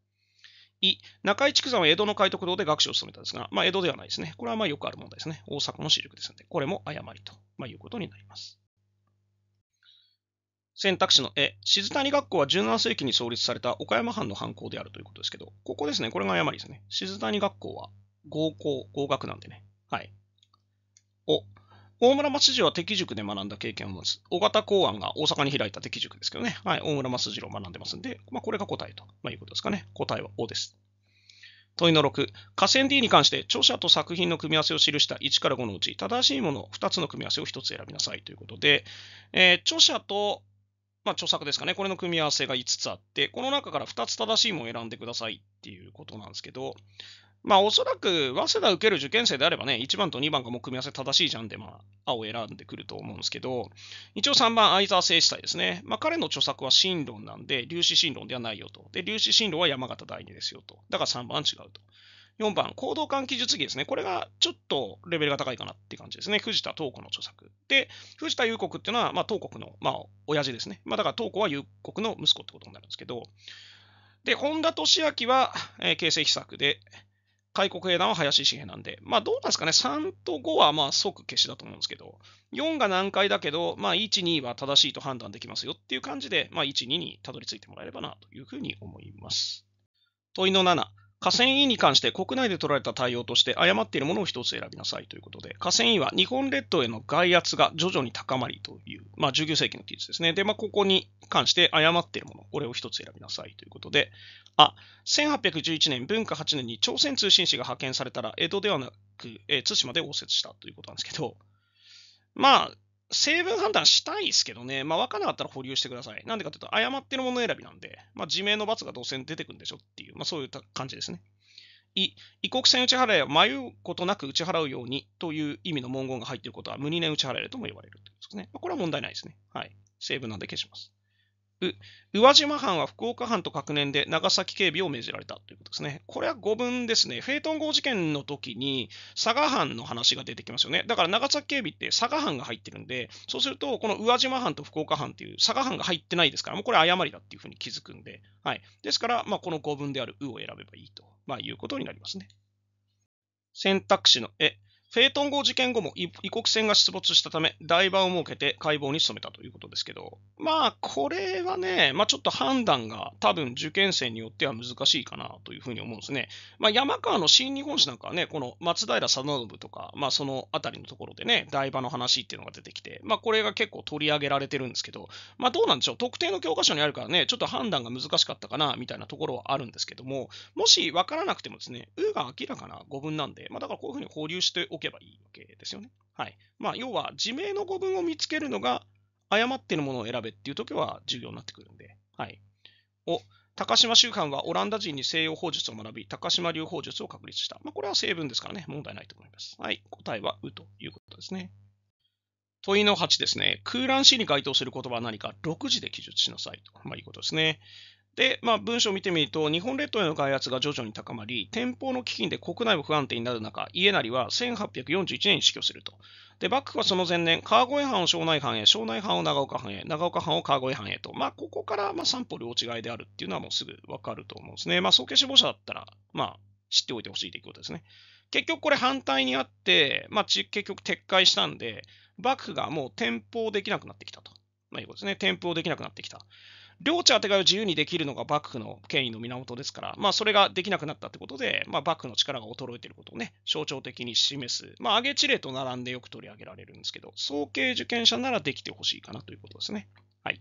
い、中井畜産は江戸の開徳堂で学士を務めたんですが、まあ、江戸ではないですね。これはまあよくある問題ですね。大阪の私塾ですので、これも誤りと、まあ、いうことになります。選択肢の絵、静谷学校は17世紀に創立された岡山藩の藩校であるということですけど、ここですね、これが誤りですね。静谷学校は合校、合学なんでね。はい。お、大村益次郎は敵塾で学んだ経験を持つ。小型公安が大阪に開いた敵塾ですけどね。はい。大村益次郎を学んでますんで、まあ、これが答えと、まあ、いうことですかね。答えは O です。問いの6、河川 D に関して著者と作品の組み合わせを記した1から5のうち、正しいもの2つの組み合わせを1つ選びなさいということで、えー、著者と、まあ、著作ですかね、これの組み合わせが5つあって、この中から2つ正しいものを選んでくださいっていうことなんですけど、まあ、おそらく、早稲田受ける受験生であればね、1番と2番がもう組み合わせ正しいじゃんで、まあ、青を選んでくると思うんですけど、一応3番、相沢誠司隊ですね。まあ、彼の著作は新論なんで、粒子新論ではないよと。で、粒子新論は山形第二ですよと。だから3番違うと。4番、行動感記述儀ですね。これがちょっとレベルが高いかなって感じですね。藤田東子の著作。で、藤田裕国っていうのは、まあ、東国の、まあ、親父ですね。まあ、だから東子は裕国の息子ってことになるんですけど、で、本田俊明は、えー、形成秘策で、開国兵団は林氏兵なんで、まあどうなんですかね、3と5はまあ即消しだと思うんですけど、4が難解だけど、まあ1、2は正しいと判断できますよっていう感じで、まあ1、2にたどり着いてもらえればなというふうに思います。問いの7。河川 E に関して国内で取られた対応として誤っているものを一つ選びなさいということで、河川 E は日本列島への外圧が徐々に高まりという、まあ、19世紀の記述ですね。で、まあ、ここに関して誤っているもの、これを一つ選びなさいということで、あ、1811年、文化8年に朝鮮通信使が派遣されたら、江戸ではなく、えー、対馬で応接したということなんですけど、まあ、成分判断したいですけどね、まあ、分からなかったら保留してください。なんでかというと、誤ってるもの選びなんで、まあ、自明の罰がどうせ出てくるんでしょっていう、まあ、そういう感じですね。い異国船打ち払いは迷うことなく打ち払うようにという意味の文言が入っていることは無二年打ち払るとも言われるということですね。まあ、これは問題ないですね。はい。成分なんで消します。宇和島藩は福岡藩と各年で長崎警備を命じられたということですね。これは5文ですね。フェイトン号事件の時に佐賀藩の話が出てきますよね。だから長崎警備って佐賀藩が入ってるんで、そうするとこの宇和島藩と福岡藩っていう佐賀藩が入ってないですから、もうこれ誤りだっていうふうに気づくんで、はい。ですから、まあ、この5分である「う」を選べばいいと、まあ、いうことになりますね。選択肢の「え」フェイトン号事件後も異国船が出没したため、台場を設けて解剖に努めたということですけど、まあ、これはね、まあ、ちょっと判断が多分受験生によっては難しいかなというふうに思うんですね。まあ、山川の新日本史なんかはね、この松平定信とか、まあ、そのあたりのところでね、台場の話っていうのが出てきて、まあ、これが結構取り上げられてるんですけど、まあ、どうなんでしょう、特定の教科書にあるからね、ちょっと判断が難しかったかなみたいなところはあるんですけども、もし分からなくてもですね、うが明らかな語文なんで、まあ、だからこういうふうに放流しておけばいいわけですよね。はい。まあ、要は、自明の語文を見つけるのが、誤っているものを選べっていうときは重要になってくるんで。はい。お、高島周藩はオランダ人に西洋法術を学び、高島流法術を確立した。まあ、これは成分ですからね、問題ないと思います。はい。答えは、うということですね。問いの8ですね。空欄詞に該当する言葉は何か6時で記述しなさいと。まあ、いうことですね。で、まあ、文章を見てみると、日本列島への外圧が徐々に高まり、天保の基金で国内も不安定になる中、家成は1841年に死去すると。で、幕府はその前年、川越藩を庄内藩へ、庄内藩を長岡藩へ、長岡藩を川越藩へと、まあ、ここからまあ三歩両違いであるっていうのはもうすぐわかると思うんですね。まあ、総計死亡者だったら、まあ、知っておいてほしいということですね。結局これ反対にあって、まあ、結局撤回したんで、幕府がもう天保できなくなってきたと。まあ、いうことですね。天保できなくなってきた。領地あてがいを自由にできるのが幕府の権威の源ですから、まあ、それができなくなったってことで、まあ、幕府の力が衰えていることをね、象徴的に示す、まあ、上げ地例と並んでよく取り上げられるんですけど、総計受験者ならできてほしいかなということですね。はい。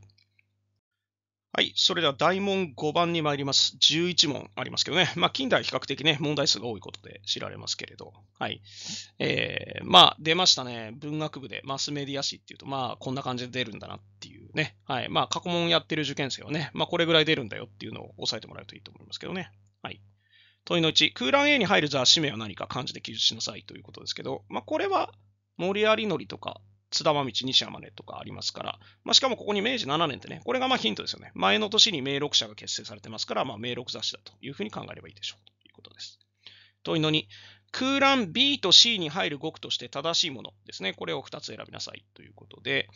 はい。それでは大問5番に参ります。11問ありますけどね。まあ、近代比較的ね、問題数が多いことで知られますけれど。はい。えー、まあ、出ましたね。文学部でマスメディア誌っていうと、まあ、こんな感じで出るんだなっていうね。はい。まあ、過去問やってる受験生はね、まあ、これぐらい出るんだよっていうのを押さえてもらうといいと思いますけどね。はい。問いのうち、空欄 A に入る座、氏名は何か漢字で記述しなさいということですけど、まあ、これは、森有りとか津田間道西山根とかありますから、まあ、しかもここに明治7年ってね、これがまあヒントですよね。前の年に名録者が結成されてますから、まあ、名録雑誌だというふうに考えればいいでしょうということです。問いのに空欄 B と C に入る語句として正しいものですね。これを2つ選びなさいということで、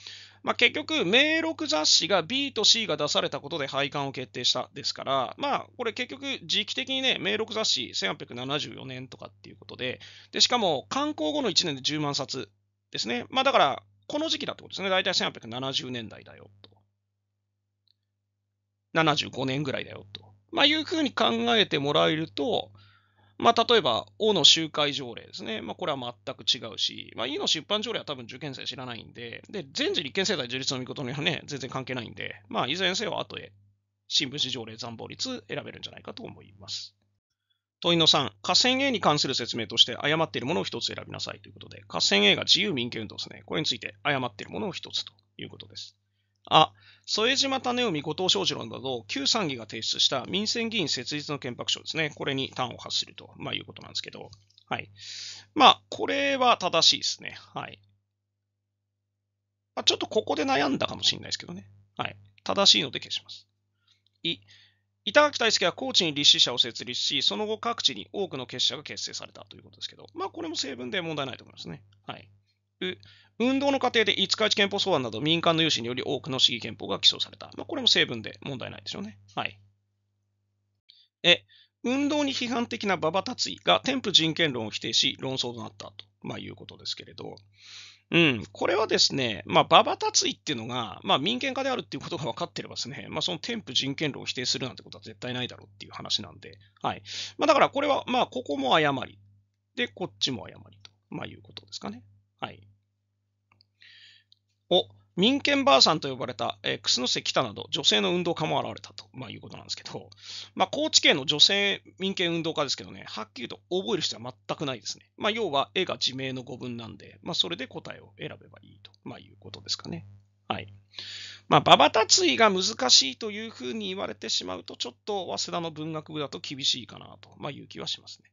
まあ、結局、名録雑誌が B と C が出されたことで廃刊を決定したですから、まあ、これ結局、時期的にね、名録雑誌1874年とかっていうことで、でしかも、刊行後の1年で10万冊ですね。まあだから、この時期だってことですね。大体1870年代だよと。75年ぐらいだよと。まあいうふうに考えてもらえると、まあ例えば、王の集会条例ですね。まあこれは全く違うし、まあ E の出版条例は多分受験生知らないんで、で、全治立憲世代自立の見事にはね、全然関係ないんで、まあいずれにせよ後へ新聞紙条例残暴率選べるんじゃないかと思います。問いの3、河川 A に関する説明として誤っているものを1つ選びなさいということで、河川 A が自由民権運動ですね。これについて誤っているものを1つということです。あ、添島種臣後藤翔二郎など、旧参議が提出した民選議員設立の憲白書ですね。これに端を発すると、まあ、いうことなんですけど、はい。まあ、これは正しいですね。はい。まあ、ちょっとここで悩んだかもしれないですけどね。はい。正しいので消します。い、板垣大輔は高知に立志社を設立し、その後各地に多くの結社が結成されたということですけど、まあこれも成分で問題ないと思いますね。はい。運動の過程で五日市憲法草案など民間の有志により多くの市議憲法が起草された。まあこれも成分で問題ないでしょうね。はい。え、運動に批判的な馬場達也が添付人権論を否定し論争となったと、まあ、いうことですけれど、うん、これはですね、まあ、馬場達為っていうのが、まあ、民権化であるっていうことが分かってればですね、まあ、その添付人権論を否定するなんてことは絶対ないだろうっていう話なんで、はい。まあ、だからこれは、まあ、ここも誤り。で、こっちも誤りと、まあ、いうことですかね。はい。お、民権ばあさんと呼ばれた、えー、楠瀬北など女性の運動家も現れたと、まあ、いうことなんですけど、まあ、高知県の女性民権運動家ですけどね、はっきりと覚える人は全くないですね。まあ、要は絵が自明の語文なんで、まあ、それで答えを選べばいいと、まあ、いうことですかね。はい。まあ、馬場達意が難しいというふうに言われてしまうと、ちょっと早稲田の文学部だと厳しいかなと、まあ、いう気はしますね。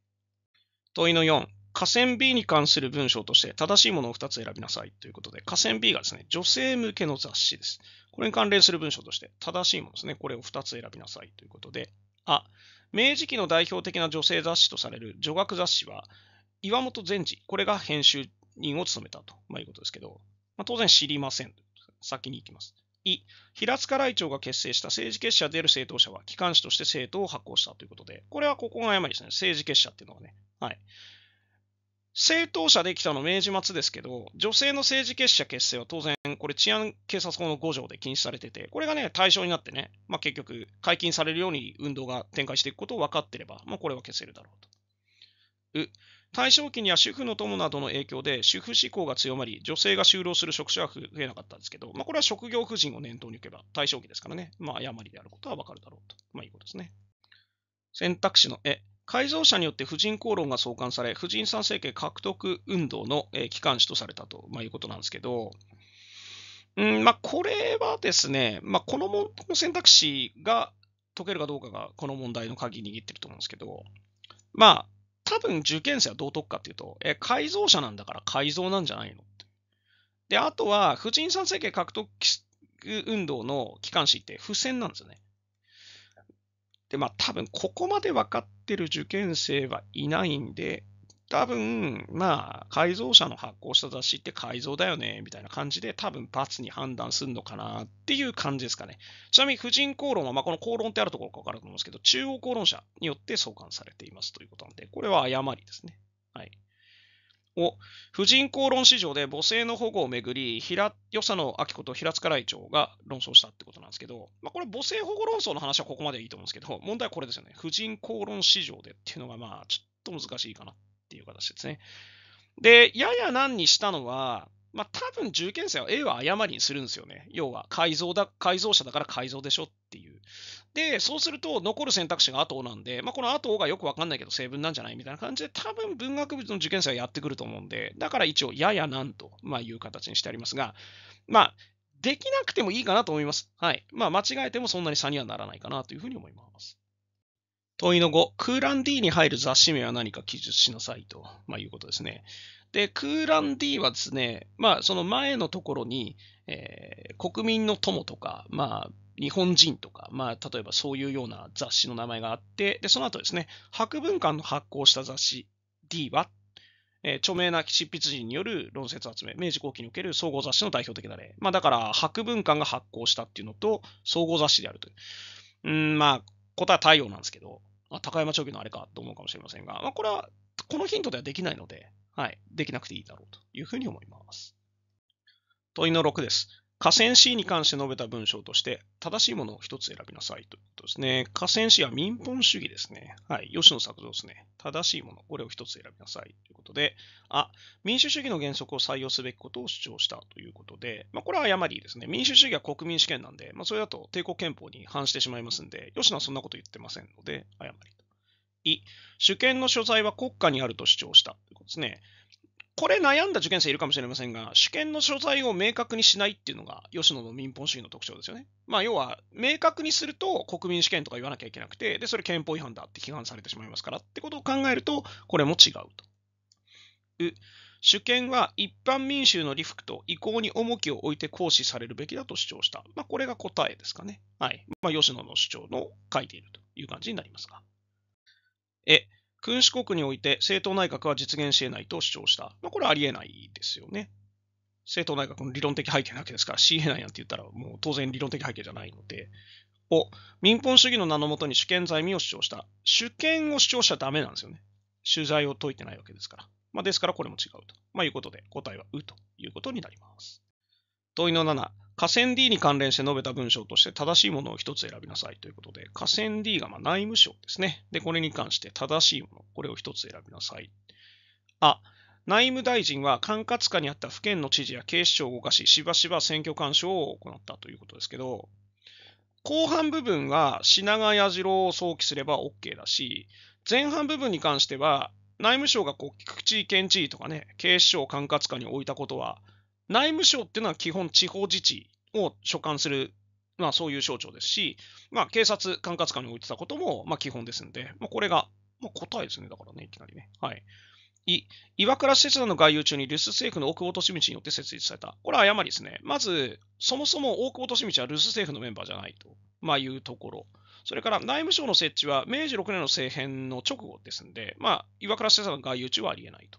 問いの4、河川 B に関する文章として正しいものを2つ選びなさいということで、河川 B がですね、女性向けの雑誌です。これに関連する文章として正しいものですね、これを2つ選びなさいということで、あ、明治期の代表的な女性雑誌とされる女学雑誌は、岩本善治、これが編集人を務めたと、まあ、いうことですけど、まあ、当然知りません。先に行きます。い、平塚来長が結成した政治結社出る政党者は機関誌として政党を発行したということで、これはここが誤りですね。政治結社っていうのはね。はい。政党者できたの明治末ですけど、女性の政治結社結成は当然、これ治安警察法の5条で禁止されてて、これがね、対象になってね、まあ、結局解禁されるように運動が展開していくことを分かってれば、まあ、これは消せるだろうと。う対象期には主婦の友などの影響で主婦志向が強まり、女性が就労する職種は増えなかったんですけど、まあ、これは職業婦人を念頭に置けば対象期ですからね、まあ、誤りであることは分かるだろうと。まあ、いいことですね。選択肢の絵。改造者によって婦人公論が創刊され、婦人参政権獲得運動の、え機関紙とされたと、まあ、いうことなんですけど、うんまあ、これはですね、まあ、このもの選択肢が解けるかどうかがこの問題の鍵握ってると思うんですけど、まあ、多分受験生はどう解くかっていうと、え改造者なんだから改造なんじゃないので、あとは、婦人参政権獲得運動の機関紙って付箋なんですよね。で、まあ多分ここまで分かってる受験生はいないんで、多分、まあ、改造者の発行した雑誌って改造だよね、みたいな感じで、多分、罰に判断するのかなっていう感じですかね。ちなみに、婦人公論は、まあ、この公論ってあるところかわかると思うんですけど、中央公論者によって創刊されていますということなんで、これは誤りですね。はい。を、婦人公論市場で母性の保護をめぐり、平与野明子と平塚来長が論争したってことなんですけど、まあ、これ母性保護論争の話はここまでいいと思うんですけど、問題はこれですよね。婦人公論市場でっていうのが、まあ、ちょっと難しいかなっていう形ですね。で、やや難にしたのは、まあ、多分受験生は A は誤りにするんですよね。要は改造だ、改造者だから改造でしょっていう。で、そうすると残る選択肢が後なんで、まあ、この後がよくわかんないけど成分なんじゃないみたいな感じで、多分文学部の受験生はやってくると思うんで、だから一応、ややなんと、まあ、いう形にしてありますが、まあ、できなくてもいいかなと思います。はい。まあ、間違えてもそんなに差にはならないかなというふうに思います。問いの5、ラン D に入る雑誌名は何か記述しなさいと、まあ、いうことですね。で、ラン D はですね、まあ、その前のところに、えー、国民の友とか、まあ、日本人とか、まあ、例えばそういうような雑誌の名前があって、で、その後ですね、博文館の発行した雑誌 D は、えー、著名な執筆人による論説集め、明治後期における総合雑誌の代表的な例。まあ、だから、博文館が発行したっていうのと、総合雑誌であるという。うん、まあ、答えは太陽なんですけど、あ高山長議のあれかと思うかもしれませんが、まあ、これは、このヒントではできないので、はい、できなくていいだろうというふうに思います。問いの6です。河川 C に関して述べた文章として、正しいものを一つ選びなさいということですね。河川 C は民本主義ですね。はい。吉野作造ですね。正しいもの、これを一つ選びなさいということで、あ、民主主義の原則を採用すべきことを主張したということで、まあ、これは誤りですね。民主主義は国民主権なんで、まあ、それだと帝国憲法に反してしまいますんで、吉野はそんなこと言ってませんので、誤りと。い、主権の所在は国家にあると主張したということですね。これ悩んだ受験生いるかもしれませんが、主権の所在を明確にしないっていうのが吉野の民本主義の特徴ですよね。まあ、要は、明確にすると国民主権とか言わなきゃいけなくて、で、それ憲法違反だって批判されてしまいますからってことを考えると、これも違うと。う主権は一般民衆の利福と意向に重きを置いて行使されるべきだと主張した。まあ、これが答えですかね。はい。まあ、吉野の主張の書いているという感じになりますが。え、君主国において政党内閣は実現し得ないと主張した。まあ、これはあり得ないですよね。政党内閣の理論的背景なわけですから、し得ないなんて言ったらもう当然理論的背景じゃないので。を民本主義の名のもとに主権罪名を主張した。主権を主張しちゃダメなんですよね。取材を解いてないわけですから。まあ、ですからこれも違うと。まあ、いうことで答えはうということになります。問いの7、河川 D に関連して述べた文章として正しいものを1つ選びなさいということで、河川 D がま内務省ですね。で、これに関して正しいもの、これを1つ選びなさい。あ、内務大臣は管轄下にあった府県の知事や警視庁を動かし、しばしば選挙干渉を行ったということですけど、後半部分は品川彌次郎を想起すれば OK だし、前半部分に関しては、内務省がこう菊池県知事とかね、警視庁管轄下に置いたことは、内務省っていうのは基本地方自治を所管する、まあ、そういう省庁ですし、まあ、警察管轄下に置いてたことも、まあ、基本ですんで、まあ、これが、まあ、答えですね、だからね、いきなりね。はい。い岩倉施設団の外遊中に留守政府の大久保利通によって設立された。これは誤りですね。まず、そもそも大久保利通は留守政府のメンバーじゃないと、まあ、いうところ。それから内務省の設置は明治6年の政変の直後ですんで、まあ、岩倉施設団の外遊中はありえないと。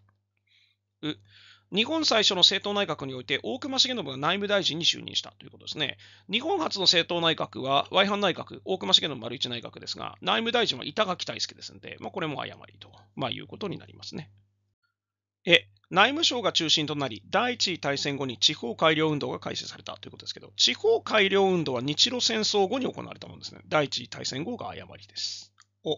日本最初の政党内閣において大隈重信が内務大臣に就任したということですね。日本初の政党内閣は Y 藩内閣、大隈重信丸一内閣ですが、内務大臣は板垣大輔ですので、まあ、これも誤りと、まあ、いうことになりますね。え、内務省が中心となり、第一次大戦後に地方改良運動が開始されたということですけど、地方改良運動は日露戦争後に行われたものですね。第一次大戦後が誤りです。お、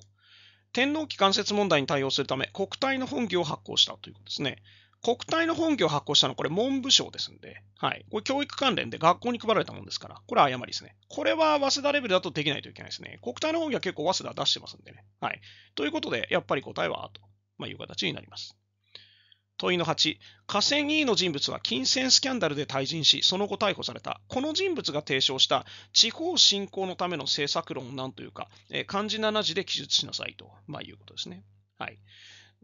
天皇機関節問題に対応するため、国体の本義を発行したということですね。国体の本拠を発行したのはこれ文部省ですんで、はい。これ教育関連で学校に配られたもんですから、これは誤りですね。これは早稲田レベルだとできないといけないですね。国体の本業は結構早稲田出してますんでね。はい。ということで、やっぱり答えは、と、まあ、いう形になります。問いの8、河川委員の人物は金銭スキャンダルで退陣し、その後逮捕された。この人物が提唱した地方振興のための政策論なんというか、えー、漢字7字で記述しなさいと、まあ、いうことですね。はい。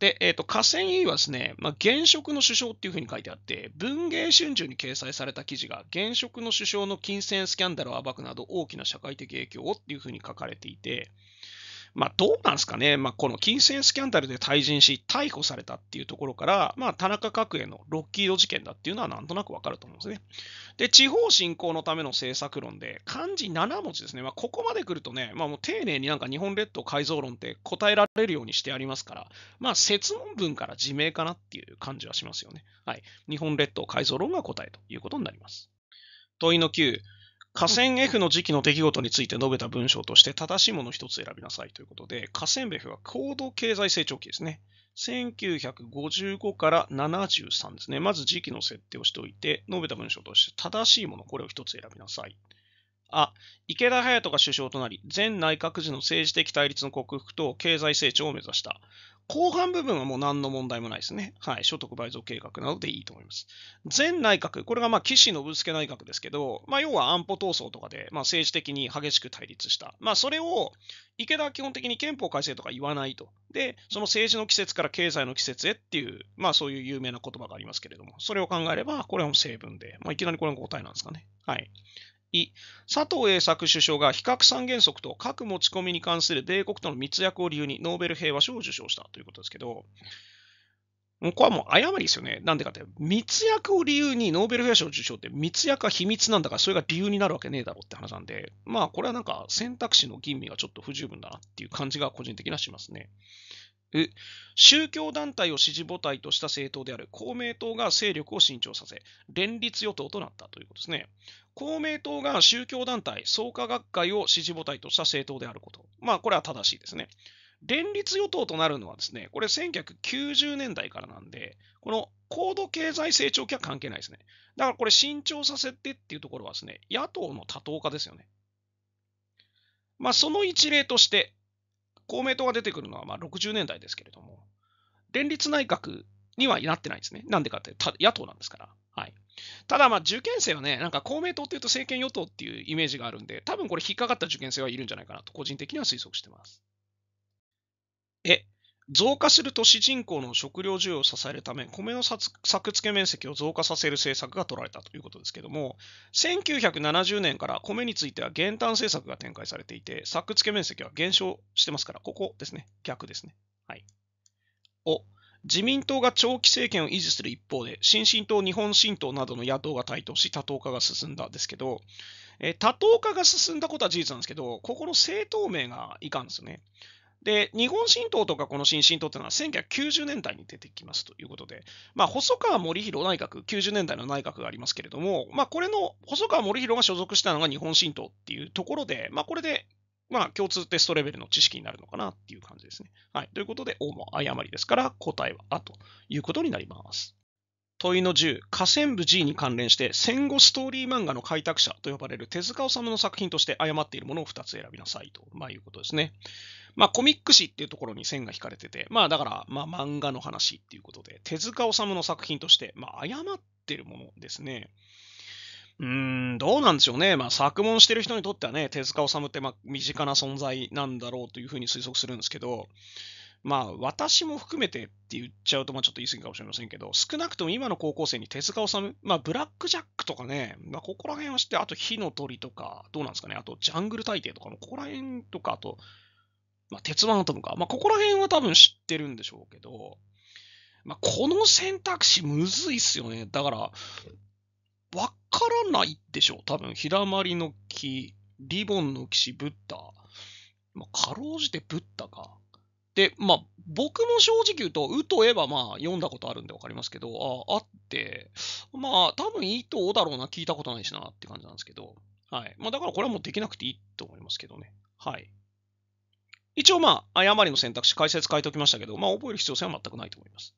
で、えっ、ー、と、河川 E はですね、まあ、現職の首相っていうふうに書いてあって、文藝春秋に掲載された記事が、現職の首相の金銭スキャンダルを暴くなど大きな社会的影響をっていうふうに書かれていて、まあ、どうなんですかね、まあ、この金銭スキャンダルで退陣し、逮捕されたっていうところから、まあ、田中角栄のロッキード事件だっていうのはなんとなくわかると思うんですね。で、地方振興のための政策論で、漢字7文字ですね、まあ、ここまで来るとね、まあ、もう丁寧になんか日本列島改造論って答えられるようにしてありますから、まあ、説問文から自明かなっていう感じはしますよね。はい。日本列島改造論が答えということになります。問いの9。河川 F の時期の出来事について述べた文章として正しいものを一つ選びなさいということで、河川 F は高度経済成長期ですね。1955から73ですね。まず時期の設定をしておいて、述べた文章として正しいもの、これを一つ選びなさい。あ、池田隼人が首相となり、前内閣時の政治的対立の克服と経済成長を目指した。後半部分はもう何の問題もないですね。はい。所得倍増計画などでいいと思います。前内閣、これがまあ岸信介内閣ですけど、まあ、要は安保闘争とかで、まあ、政治的に激しく対立した。まあ、それを池田は基本的に憲法改正とか言わないと。で、その政治の季節から経済の季節へっていう、まあ、そういう有名な言葉がありますけれども、それを考えれば、これも成分で、まあ、いきなりこれが答えなんですかね。はい。い佐藤栄作首相が非核三原則と核持ち込みに関する米国との密約を理由にノーベル平和賞を受賞したということですけど、ここれはもう誤りですよね。なんでかって、密約を理由にノーベル平和賞受賞って密約は秘密なんだから、それが理由になるわけねえだろって話なんで、まあこれはなんか選択肢の吟味がちょっと不十分だなっていう感じが個人的にはしますね。宗教団体を支持母体とした政党である公明党が勢力を伸長させ、連立与党となったということですね。公明党が宗教団体、創価学会を支持母体とした政党であること。まあ、これは正しいですね。連立与党となるのはですね、これ1990年代からなんで、この高度経済成長期は関係ないですね。だからこれ伸長させてっていうところはですね、野党の多党化ですよね。まあ、その一例として、公明党が出てくるのはまあ60年代ですけれども、連立内閣にはなってないんですね。なんでかって、野党なんですから。はい、ただ、受験生はね、なんか公明党っていうと政権与党っていうイメージがあるんで、多分これ引っかかった受験生はいるんじゃないかなと、個人的には推測してます。え、増加する都市人口の食料需要を支えるため、米の作付け面積を増加させる政策が取られたということですけども、1970年から米については減反政策が展開されていて、作付け面積は減少してますから、ここですね、逆ですね。はい。自民党が長期政権を維持する一方で、新進党、日本新党などの野党が台頭し、多党化が進んだですけど、え多党化が進んだことは事実なんですけど、ここの政党名がいかんですよね。で、日本新党とかこの新新党というのは1990年代に出てきますということで、まあ、細川森弘内閣、90年代の内閣がありますけれども、まあ、これの細川森弘が所属したのが日本新党っていうところで、まあ、これで、まあ、共通テストレベルの知識になるのかなっていう感じですね。はい。ということで、大も誤りですから、答えはあということになります。問いの10、河川部 G に関連して戦後ストーリー漫画の開拓者と呼ばれる手塚治虫の作品として誤っているものを2つ選びなさいと、まあ、いうことですね。まあ、コミック誌っていうところに線が引かれてて、まあ、だから、まあ、漫画の話っていうことで、手塚治虫の作品として、まあ、誤ってるものですね。うーん、どうなんでしょうね。まあ、作文してる人にとってはね、手塚治虫って、まあ、身近な存在なんだろうというふうに推測するんですけど、まあ、私も含めてって言っちゃうと、まあ、ちょっと言い過ぎかもしれませんけど、少なくとも今の高校生に手塚治虫、まあ、ブラックジャックとかね、まあ、ここら辺は知って、あと火の鳥とか、どうなんですかね、あとジャングル大帝とかも、ここら辺とか、あとまあ、鉄腕アトムか。まあ、ここら辺は多分知ってるんでしょうけど、まあ、この選択肢むずいっすよね。だから、わからないでしょう。多分、ひだまりの木、リボンの騎士、ブッダ。まあ、かろうじてブッダか。で、まあ、僕も正直言うと、うとえばまあ、読んだことあるんでわかりますけど、ああって、まあ、多分いいとだろうな、聞いたことないしなって感じなんですけど、はい。まあ、だからこれはもうできなくていいと思いますけどね。はい。一応まあ、誤りの選択肢、解説書いておきましたけど、まあ、覚える必要性は全くないと思います。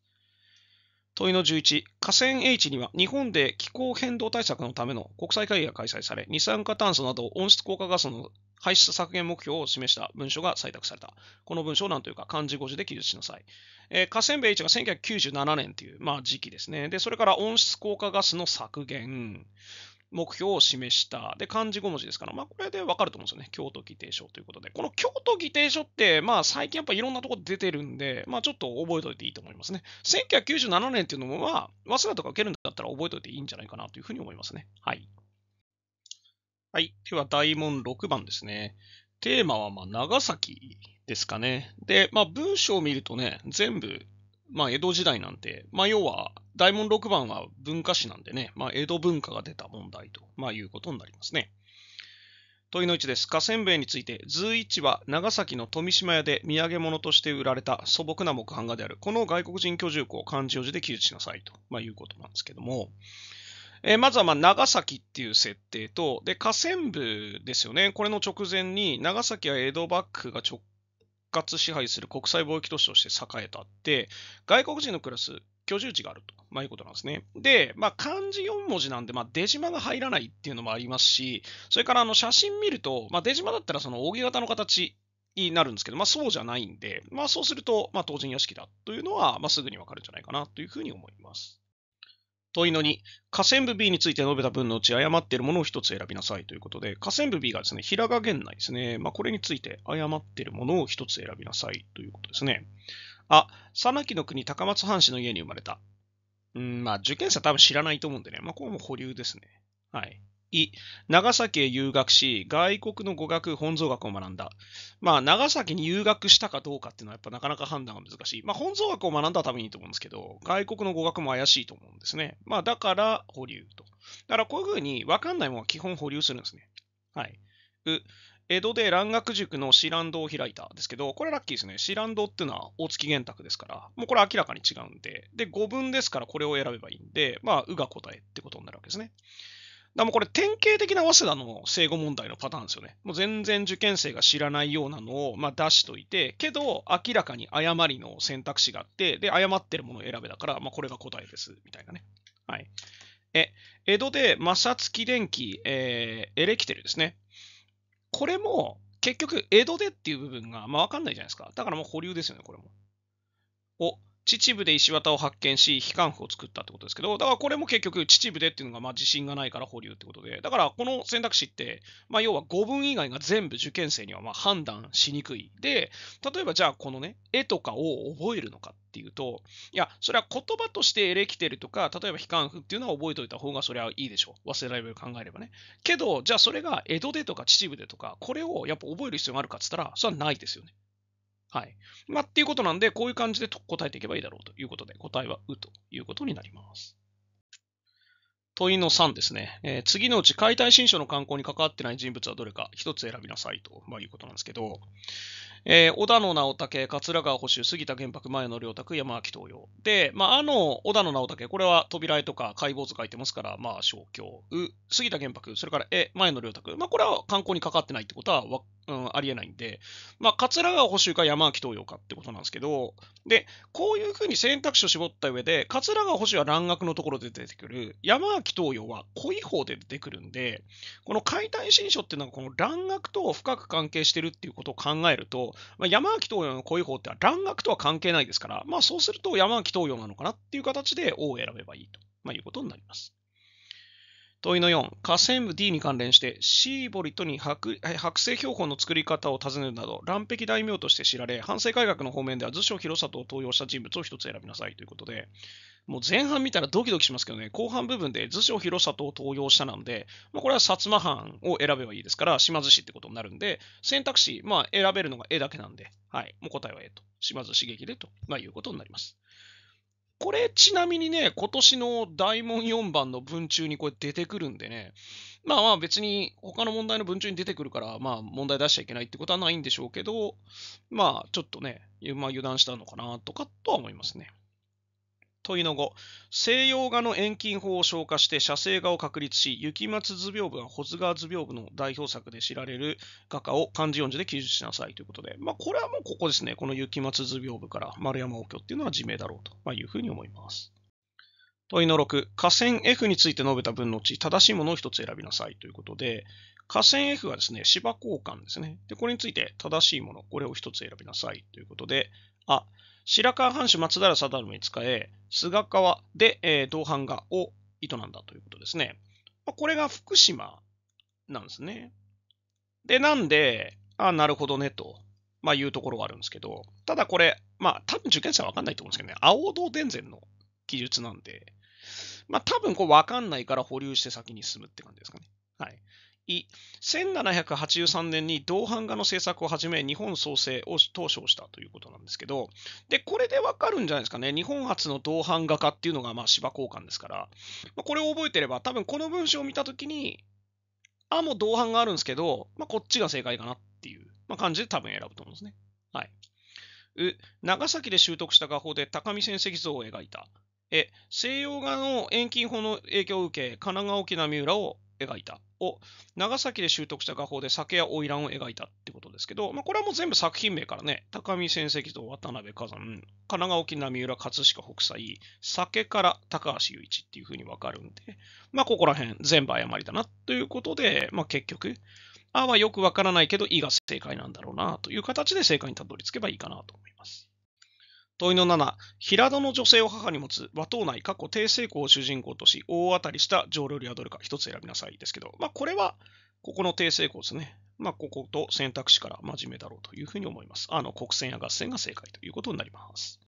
問いの11、河川 H には日本で気候変動対策のための国際会議が開催され、二酸化炭素など温室効果ガスの排出削減目標を示した文書が採択された。この文書を何というか漢字5字で記述しなさい。えー、河川米 H が1997年という、まあ、時期ですね。で、それから温室効果ガスの削減。目標を示した。で、漢字5文字ですから、まあ、これでわかると思うんですよね。京都議定書ということで。この京都議定書って、まあ、最近やっぱいろんなとこ出てるんで、まあ、ちょっと覚えておいていいと思いますね。1997年っていうのあ、早稲田とか受けるんだったら覚えておいていいんじゃないかなというふうに思いますね。はい。はい。では、大問6番ですね。テーマは、まあ、長崎ですかね。で、まあ、文章を見るとね、全部、まあ、江戸時代なんて、まあ、要は、大門6番は文化史なんでね、まあ、江戸文化が出た問題と、まあ、いうことになりますね。問いの1です。河川兵について、図一は長崎の富島屋で土産物として売られた素朴な木版画である。この外国人居住区を漢字4字で記述しなさいと、まあ、いうことなんですけども、えー、まずはま長崎っていう設定と、で、河川部ですよね。これの直前に、長崎は江戸幕府が直轄支配する国際貿易都市として栄えたって、外国人の暮らす居住地があると、まあ、いうことなんですね。で、まあ、漢字4文字なんで、まあ、出島が入らないっていうのもありますし、それからあの写真見ると、まあ、出島だったらその扇形の形になるんですけど、まあ、そうじゃないんで、まあ、そうすると、まあ、当人屋敷だというのは、まあ、すぐにわかるんじゃないかなというふうに思います。問いのに河川部 B について述べた文のうち誤っているものを1つ選びなさいということで、河川部 B がですね、平賀源内ですね、まあ、これについて誤っているものを1つ選びなさいということですね。あ、さなきの国高松藩士の家に生まれた。うん、まあ、受験者多分知らないと思うんでね、まあ、これも保留ですね。はい。い、長崎へ留学し、外国の語学、本草学を学んだ。まあ、長崎に留学したかどうかっていうのは、やっぱなかなか判断が難しい。まあ、本草学を学んだためにいいと思うんですけど、外国の語学も怪しいと思うんですね。まあ、だから、保留と。だから、こういうふうに、わかんないものは基本保留するんですね。はい。う、江戸で蘭学塾のシランドを開いたですけど、これラッキーですね。シランドっていうのは大月玄卓ですから、もうこれ明らかに違うんで、で、語文ですからこれを選べばいいんで、まあ、うが答えってことになるわけですね。だもこれ典型的な早稲田の生後問題のパターンですよね。もう全然受験生が知らないようなのを、まあ、出しといて、けど明らかに誤りの選択肢があって、で、誤ってるものを選べだから、まあ、これが答えです、みたいなね。はい。え、江戸で摩擦器電気、えー、エレキテルですね。これも結局江戸でっていう部分が、まあ、わかんないじゃないですか。だからもう保留ですよね、これも。お、秩父で石綿を発見し、悲観譜を作ったってことですけど、だからこれも結局、秩父でっていうのがまあ自信がないから保留ってことで、だからこの選択肢って、まあ、要は語文以外が全部受験生にはまあ判断しにくい。で、例えばじゃあこのね、絵とかを覚えるのかっていうと、いや、それは言葉としてエレキテルとか、例えば悲観譜っていうのは覚えておいた方がそれはいいでしょう。忘れられる考えればね。けど、じゃあそれが江戸でとか秩父でとか、これをやっぱ覚える必要があるかって言ったら、それはないですよね。はい。まあ、っていうことなんで、こういう感じで答えていけばいいだろうということで、答えはうということになります。問いの3ですね。えー、次のうち解体新書の刊行に関わってない人物はどれか一つ選びなさいと、まあ、いうことなんですけど、えー、織田の直武、桂川保守、杉田玄白、前野良卓、山脇東洋。で、まあ、あの、織田の直武、これは扉絵とか解剖図書いてますから、まあ、消去。杉田玄白、それから、え、前野良卓。まあ、これは観光にかかってないってことはわ、うん、ありえないんで、まあ、桂川保守か山脇東洋かってことなんですけど、で、こういうふうに選択肢を絞った上で、桂川保守は蘭学のところで出てくる、山脇東洋は濃い方で出てくるんで、この解体新書っていうのは、この蘭学と深く関係してるっていうことを考えると、まあ、山脇東洋の濃い方ってのは蘭学とは関係ないですから、まあ、そうすると山脇東洋なのかなっていう形で王を選べばいいと、まあ、いうことになります。問いの4、下線部 D に関連して、シーボリトに剥製標本の作り方を尋ねるなど、乱壁大名として知られ、反省改革の方面では図書広里を登用した人物を1つ選びなさいということで、もう前半見たらドキドキしますけどね、後半部分で図書広里を登用したなんで、まあ、これは薩摩藩を選べばいいですから、島津市ってことになるんで、選択肢、まあ、選べるのが絵だけなんで、はい、もう答えは A と。島津茂激でと、まあ、いうことになります。これちなみにね、今年の大問4番の文中にこれ出てくるんでね、まあまあ別に他の問題の文中に出てくるから、まあ問題出しちゃいけないってことはないんでしょうけど、まあちょっとね、まあ油断したのかなとかとは思いますね。問いの後、西洋画の遠近法を消化して写生画を確立し、雪松図屏風が保津川図屏風の代表作で知られる画家を漢字4字で記述しなさいということで、まあ、これはもうここですね、この雪松図屏風から丸山王挙っていうのは自明だろうと、まあ、いうふうに思います。問いの6、河川 F について述べた文のうち、正しいものを1つ選びなさいということで、河川 F はですね、芝交換ですね。で、これについて正しいもの、これを1つ選びなさいということで、あ、白河藩主松平定に仕え、菅川で、えー、同伴がを営んだということですね。まあ、これが福島なんですね。で、なんで、あなるほどね、と、まあ、いうところはあるんですけど、ただこれ、まあ、多分受験者はわかんないと思うんですけどね、青道伝前の記述なんで、まあ、多分こうわかんないから保留して先に進むって感じですかね。はい。1783年に銅版画の制作を始め、日本創生を当初したということなんですけど、で、これでわかるんじゃないですかね。日本初の銅版画家っていうのが、まあ、芝交換ですから、まあ、これを覚えてれば、多分この文章を見たときに、あ、もう銅版があるんですけど、まあ、こっちが正解かなっていう、まあ、感じで多分選ぶと思うんですね。はい。う、長崎で習得した画法で高見先石像を描いた。え、西洋画の遠近法の影響を受け、神奈川沖縄三浦を描いたを、長崎で習得した画法で酒や花魁を描いたってことですけど、まあ、これはもう全部作品名からね、高見先生と渡辺崋山、神奈川沖浪浦葛飾北斎、酒から高橋雄一っていうふうにわかるんで、まあ、ここら辺全部誤りだなということで、まあ、結局、あはよくわからないけど、いが正解なんだろうなという形で正解にたどり着けばいいかなと思います。問いの7、平戸の女性を母に持つ和党内、過去低成功を主人公とし、大当たりした浄瑠璃はどれか一つ選びなさいですけど、まあ、これは、ここの低成功ですね。まあ、ここと選択肢から真面目だろうというふうに思います。あの、国選や合戦が正解ということになります。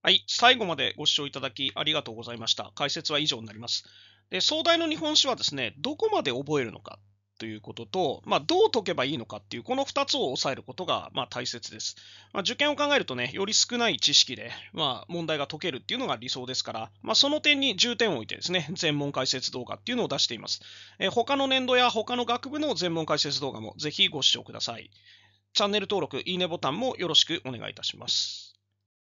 はい、最後までご視聴いただきありがとうございました。解説は以上になります。で、壮大の日本史はですね、どこまで覚えるのかということと、まあ、どう解けばいいのかっていう、この2つを押さえることがま大切です。まあ、受験を考えるとね、より少ない知識で、ま問題が解けるっていうのが理想ですから、まその点に重点を置いてですね、全問解説動画っていうのを出しています。えー、他の年度や他の学部の全問解説動画もぜひご視聴ください。チャンネル登録、いいねボタンもよろしくお願いいたします。